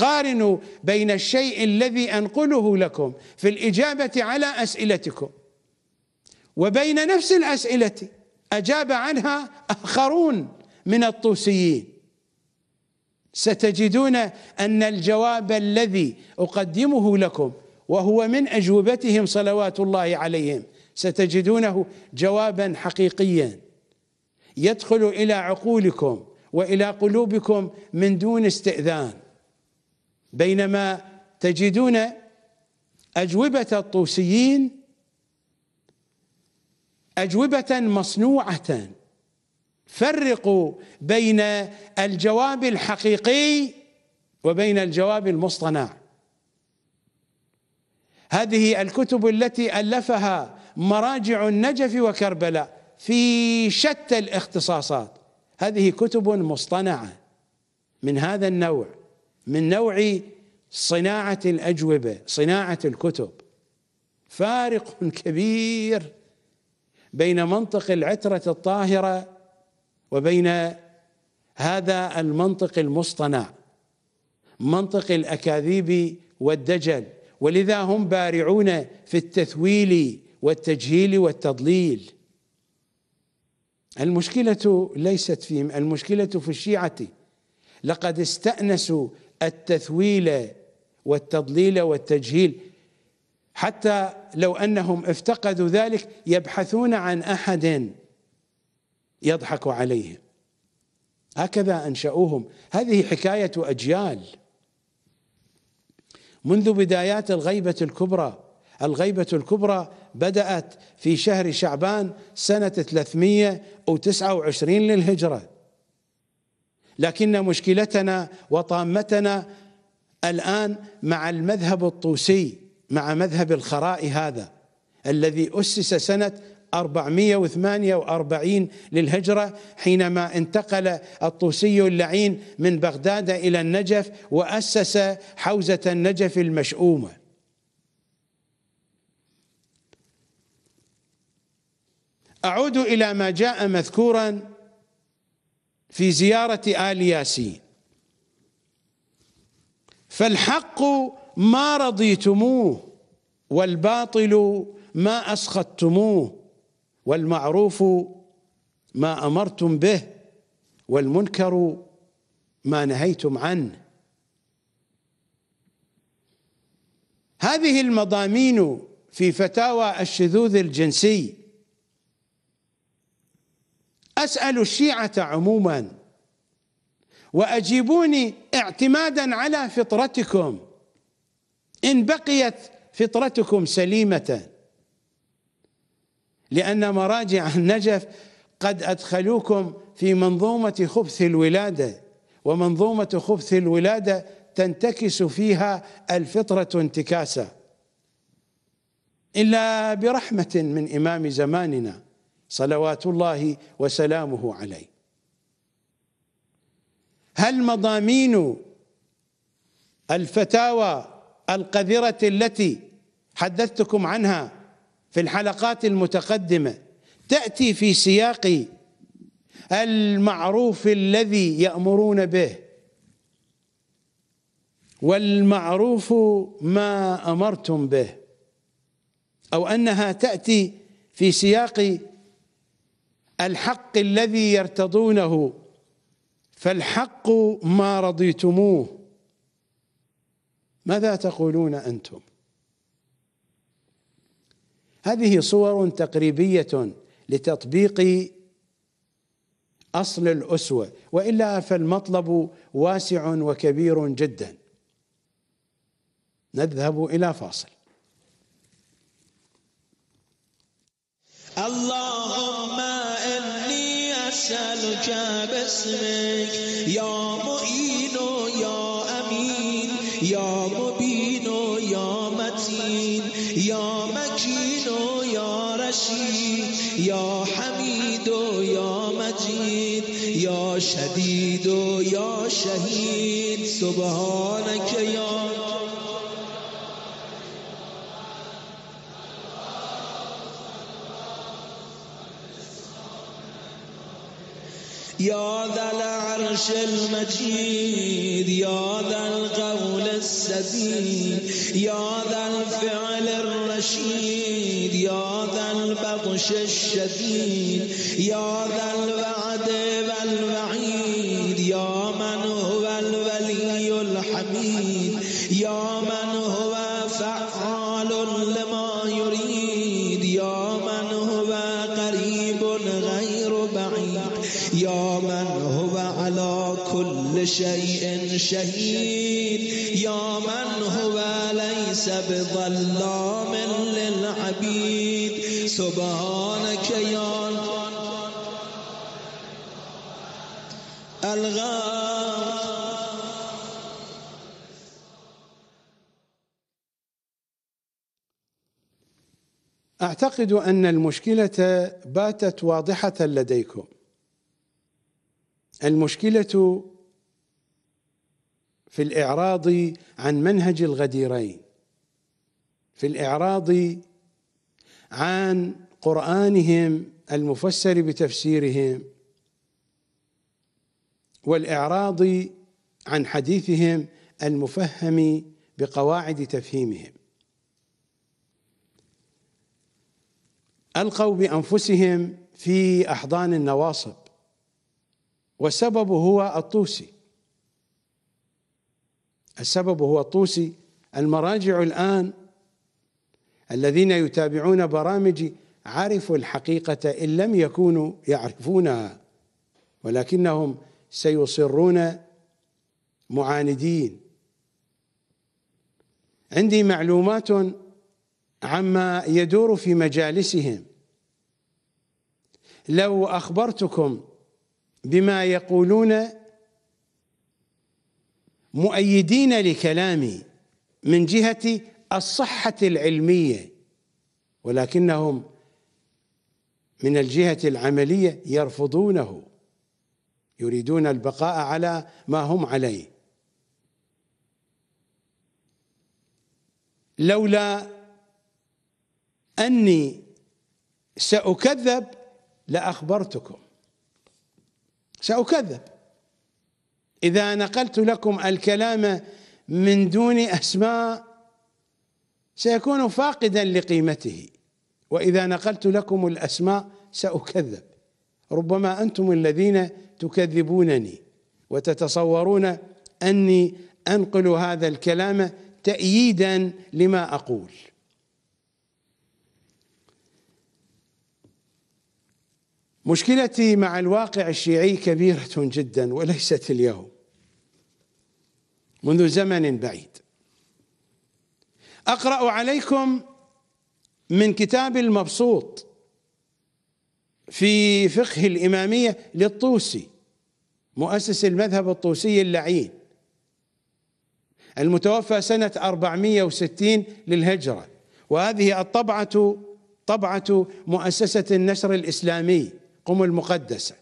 قارنوا بين الشيء الذي أنقله لكم في الإجابة على أسئلتكم وبين نفس الأسئلة أجاب عنها آخرون من الطوسيين ستجدون أن الجواب الذي أقدمه لكم وهو من أجوبتهم صلوات الله عليهم ستجدونه جوابا حقيقيا يدخل إلى عقولكم وإلى قلوبكم من دون استئذان بينما تجدون أجوبة الطوسيين أجوبة مصنوعة فرقوا بين الجواب الحقيقي وبين الجواب المصطنع هذه الكتب التي ألفها مراجع النجف وكربلاء في شتى الاختصاصات هذه كتب مصطنعة من هذا النوع من نوع صناعة الأجوبة صناعة الكتب فارق كبير بين منطق العترة الطاهرة وبين هذا المنطق المصطنع منطق الأكاذيب والدجل ولذا هم بارعون في التثويل والتجهيل والتضليل المشكلة ليست فيهم المشكلة في الشيعة لقد استأنسوا التثويل والتضليل والتجهيل حتى لو انهم افتقدوا ذلك يبحثون عن احد يضحك عليهم هكذا انشاوهم هذه حكايه اجيال منذ بدايات الغيبه الكبرى الغيبه الكبرى بدات في شهر شعبان سنه 329 للهجره لكن مشكلتنا وطامتنا الآن مع المذهب الطوسي مع مذهب الخراء هذا الذي أسس سنة 448 للهجرة حينما انتقل الطوسي اللعين من بغداد إلى النجف وأسس حوزة النجف المشؤومة أعود إلى ما جاء مذكورا في زيارة آل ياسين فالحق ما رضيتموه والباطل ما أسخطتموه والمعروف ما أمرتم به والمنكر ما نهيتم عنه هذه المضامين في فتاوى الشذوذ الجنسي أسأل الشيعة عموما وأجيبوني اعتمادا على فطرتكم إن بقيت فطرتكم سليمة لأن مراجع النجف قد أدخلوكم في منظومة خبث الولادة ومنظومة خبث الولادة تنتكس فيها الفطرة انتكاسا إلا برحمة من إمام زماننا صلوات الله وسلامه عليه هل مضامين الفتاوى القذرة التي حدثتكم عنها في الحلقات المتقدمة تأتي في سياق المعروف الذي يأمرون به والمعروف ما أمرتم به أو أنها تأتي في سياق الحق الذي يرتضونه فالحق ما رضيتموه ماذا تقولون أنتم هذه صور تقريبية لتطبيق أصل الأسوة وإلا فالمطلب واسع وكبير جدا نذهب إلى فاصل اللهم اسألك باسمك یا معین و یا امین یا مبین و یا متین یا مکین و یا رشید یا حمید و یا مجید یا شدید و یا شهید سبحانک یا يا ذا العرش المجيد يا ذا القول السديد يا ذا الفعل الرشيد يا ذا البطش الشديد يا ذا الشهيد يا من هو ليس بظلام للعبيد سبحانك يا الغار اعتقد ان المشكله باتت واضحه لديكم المشكله في الإعراض عن منهج الغديرين في الإعراض عن قرآنهم المفسر بتفسيرهم والإعراض عن حديثهم المفهم بقواعد تفهيمهم ألقوا بأنفسهم في أحضان النواصب والسبب هو الطوسي السبب هو طوسي المراجع الآن الذين يتابعون برامجي عرفوا الحقيقة إن لم يكونوا يعرفونها ولكنهم سيصرون معاندين عندي معلومات عما يدور في مجالسهم لو أخبرتكم بما يقولون مؤيدين لكلامي من جهة الصحة العلمية ولكنهم من الجهة العملية يرفضونه يريدون البقاء على ما هم عليه لولا أني سأكذب لأخبرتكم سأكذب إذا نقلت لكم الكلام من دون أسماء سيكون فاقدا لقيمته وإذا نقلت لكم الأسماء سأكذب ربما أنتم الذين تكذبونني وتتصورون أني أنقل هذا الكلام تأييدا لما أقول مشكلتي مع الواقع الشيعي كبيرة جدا وليست اليوم منذ زمن بعيد اقرا عليكم من كتاب المبسوط في فقه الاماميه للطوسي مؤسس المذهب الطوسي اللعين المتوفى سنه 460 للهجره وهذه الطبعه طبعه مؤسسه النشر الاسلامي قم المقدسه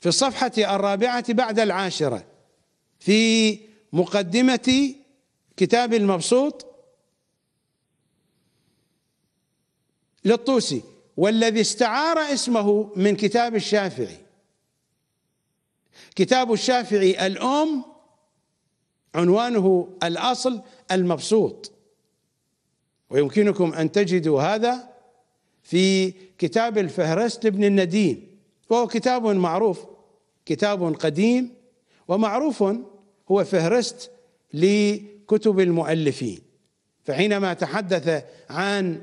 في الصفحه الرابعه بعد العاشره في مقدمة كتاب المبسوط للطوسي والذي استعار اسمه من كتاب الشافعي كتاب الشافعي الأم عنوانه الأصل المبسوط ويمكنكم أن تجدوا هذا في كتاب الفهرست لابن الندين وهو كتاب معروف كتاب قديم ومعروف هو فهرست لكتب المؤلفين فحينما تحدث عن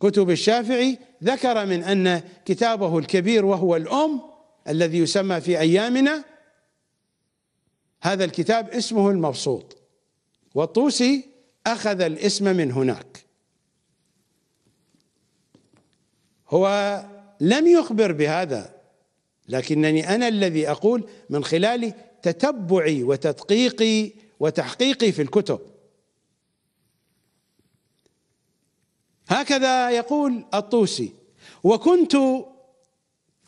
كتب الشافعي ذكر من ان كتابه الكبير وهو الام الذي يسمى في ايامنا هذا الكتاب اسمه المبسوط والطوسي اخذ الاسم من هناك هو لم يخبر بهذا لكنني انا الذي اقول من خلال تتبعي وتدقيقي وتحقيقي في الكتب هكذا يقول الطوسي وكنت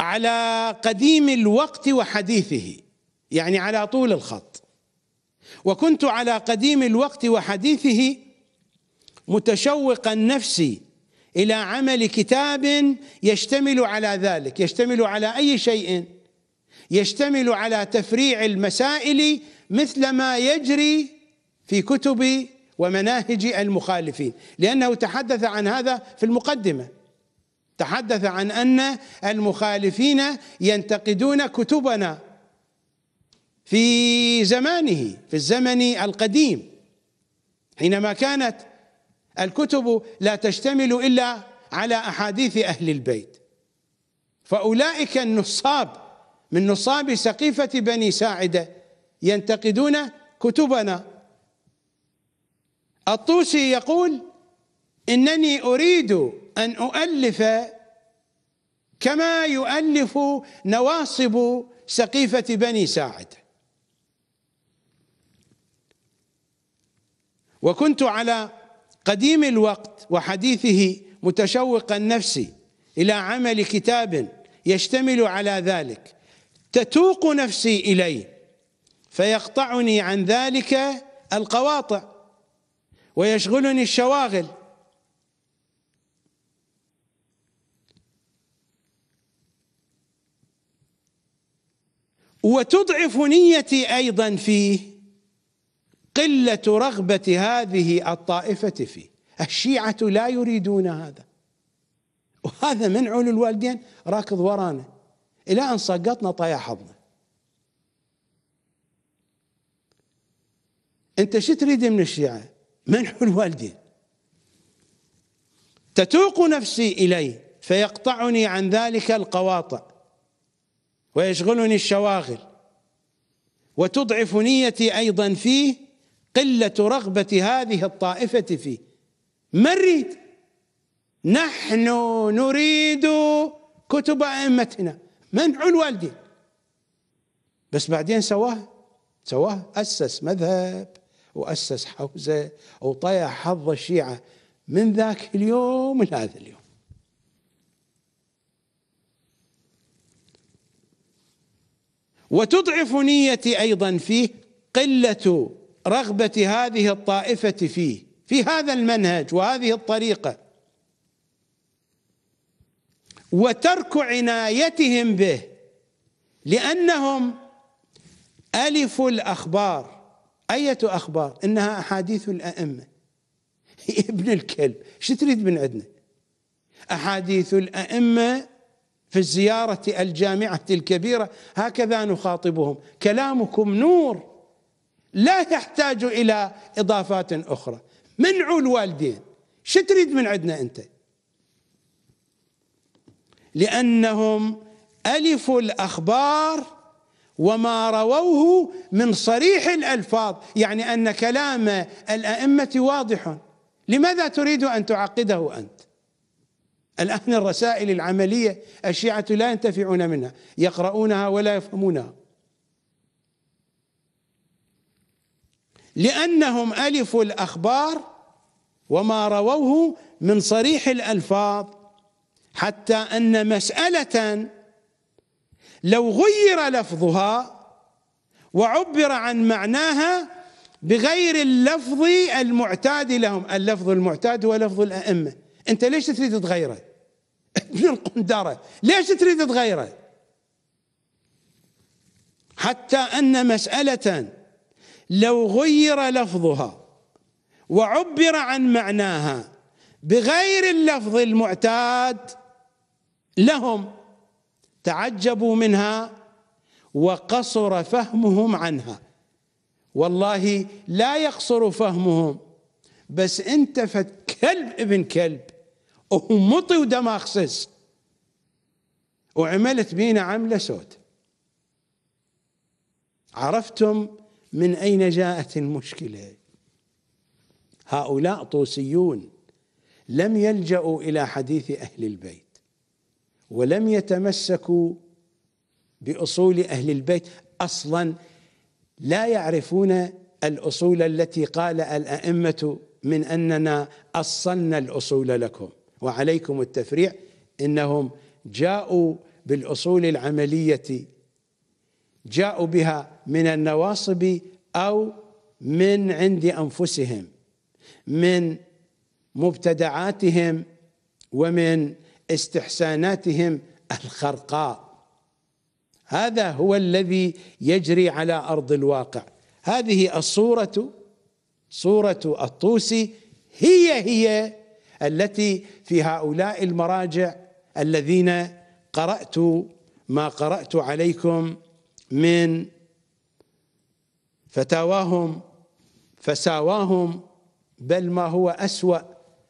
على قديم الوقت وحديثه يعني على طول الخط وكنت على قديم الوقت وحديثه متشوقا نفسي الى عمل كتاب يشتمل على ذلك يشتمل على اي شيء يشتمل على تفريع المسائل مثل ما يجري في كتب ومناهج المخالفين لأنه تحدث عن هذا في المقدمة تحدث عن أن المخالفين ينتقدون كتبنا في زمانه في الزمن القديم حينما كانت الكتب لا تشتمل إلا على أحاديث أهل البيت فأولئك النصاب من نصاب سقيفة بني ساعدة ينتقدون كتبنا الطوسي يقول إنني أريد أن أؤلف كما يؤلف نواصب سقيفة بني ساعده وكنت على قديم الوقت وحديثه متشوقا نفسي إلى عمل كتاب يشتمل على ذلك تتوق نفسي إليه فيقطعني عن ذلك القواطع ويشغلني الشواغل وتضعف نيتي ايضا فيه قله رغبه هذه الطائفه فيه الشيعه لا يريدون هذا وهذا من علو الوالدين راكض ورانا إلى أن سقطنا طايح حظنا أنت شو تريد من الشيعة منحوا الوالدين تتوق نفسي إليه فيقطعني عن ذلك القواطع ويشغلني الشواغل وتضعف نيتي أيضا فيه قلة رغبة هذه الطائفة فيه ما نريد نحن نريد كتب أئمتنا منع الوالدين بس بعدين سواه سواه أسس مذهب وأسس حوزة وطيع حظ الشيعة من ذاك اليوم لهذا اليوم وتضعف نيتي أيضا فيه قلة رغبة هذه الطائفة فيه في هذا المنهج وهذه الطريقة وترك عنايتهم به لأنهم ألفوا الأخبار أية أخبار إنها أحاديث الأئمة <laughs> ابن الكلب شو تريد من عندنا أحاديث الأئمة في الزيارة الجامعة الكبيرة هكذا نخاطبهم كلامكم نور لا يحتاج إلى إضافات أخرى منعوا الوالدين شو تريد من عندنا أنت؟ لأنهم ألفوا الأخبار وما رووه من صريح الألفاظ يعني أن كلام الأئمة واضح لماذا تريد أن تعقده أنت الآن الرسائل العملية الشيعة لا ينتفعون منها يقرؤونها ولا يفهمونها لأنهم ألفوا الأخبار وما رووه من صريح الألفاظ حتى أن مسألة لو غير لفظها وعبر عن معناها بغير اللفظ المعتاد لهم اللفظ المعتاد هو لفظ الأئمة أنت ليش تريد تغيره ابن <laughs> القندرة ليش تريد تغيره حتى أن مسألة لو غير لفظها وعبر عن معناها بغير اللفظ المعتاد لهم تعجبوا منها وقصر فهمهم عنها والله لا يقصر فهمهم بس انت فت كلب ابن كلب ومطي ودماغ سس وعملت بينا عملة سود عرفتم من أين جاءت المشكلة هؤلاء طوسيون لم يلجأوا إلى حديث أهل البيت ولم يتمسكوا باصول اهل البيت اصلا لا يعرفون الاصول التي قال الائمه من اننا اصلنا الاصول لكم وعليكم التفريع انهم جاءوا بالاصول العمليه جاءوا بها من النواصب او من عند انفسهم من مبتدعاتهم ومن استحساناتهم الخرقاء هذا هو الذي يجري على ارض الواقع هذه الصوره صوره الطوسي هي هي التي في هؤلاء المراجع الذين قرات ما قرات عليكم من فتاواهم فساواهم بل ما هو اسوا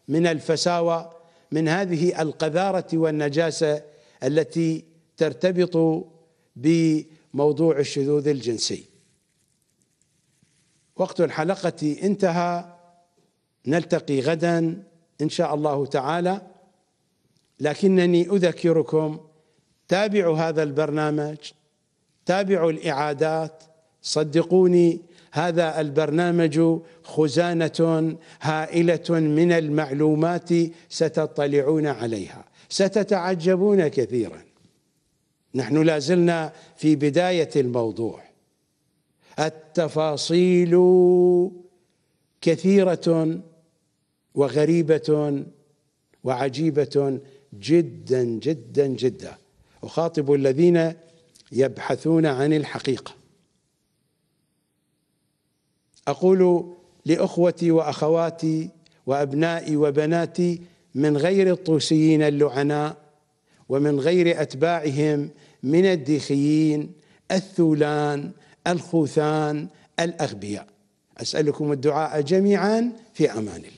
من الفساوى من هذه القذارة والنجاسة التي ترتبط بموضوع الشذوذ الجنسي وقت الحلقة انتهى نلتقي غدا إن شاء الله تعالى لكنني أذكركم تابعوا هذا البرنامج تابعوا الإعادات صدقوني هذا البرنامج خزانه هائله من المعلومات ستطلعون عليها ستتعجبون كثيرا نحن لازلنا في بدايه الموضوع التفاصيل كثيره وغريبه وعجيبه جدا جدا جدا اخاطب الذين يبحثون عن الحقيقه اقول لاخوتي واخواتي وابنائي وبناتي من غير الطوسيين اللعناء ومن غير اتباعهم من الديخيين الثولان الخوثان الاغبياء اسالكم الدعاء جميعا في امان الله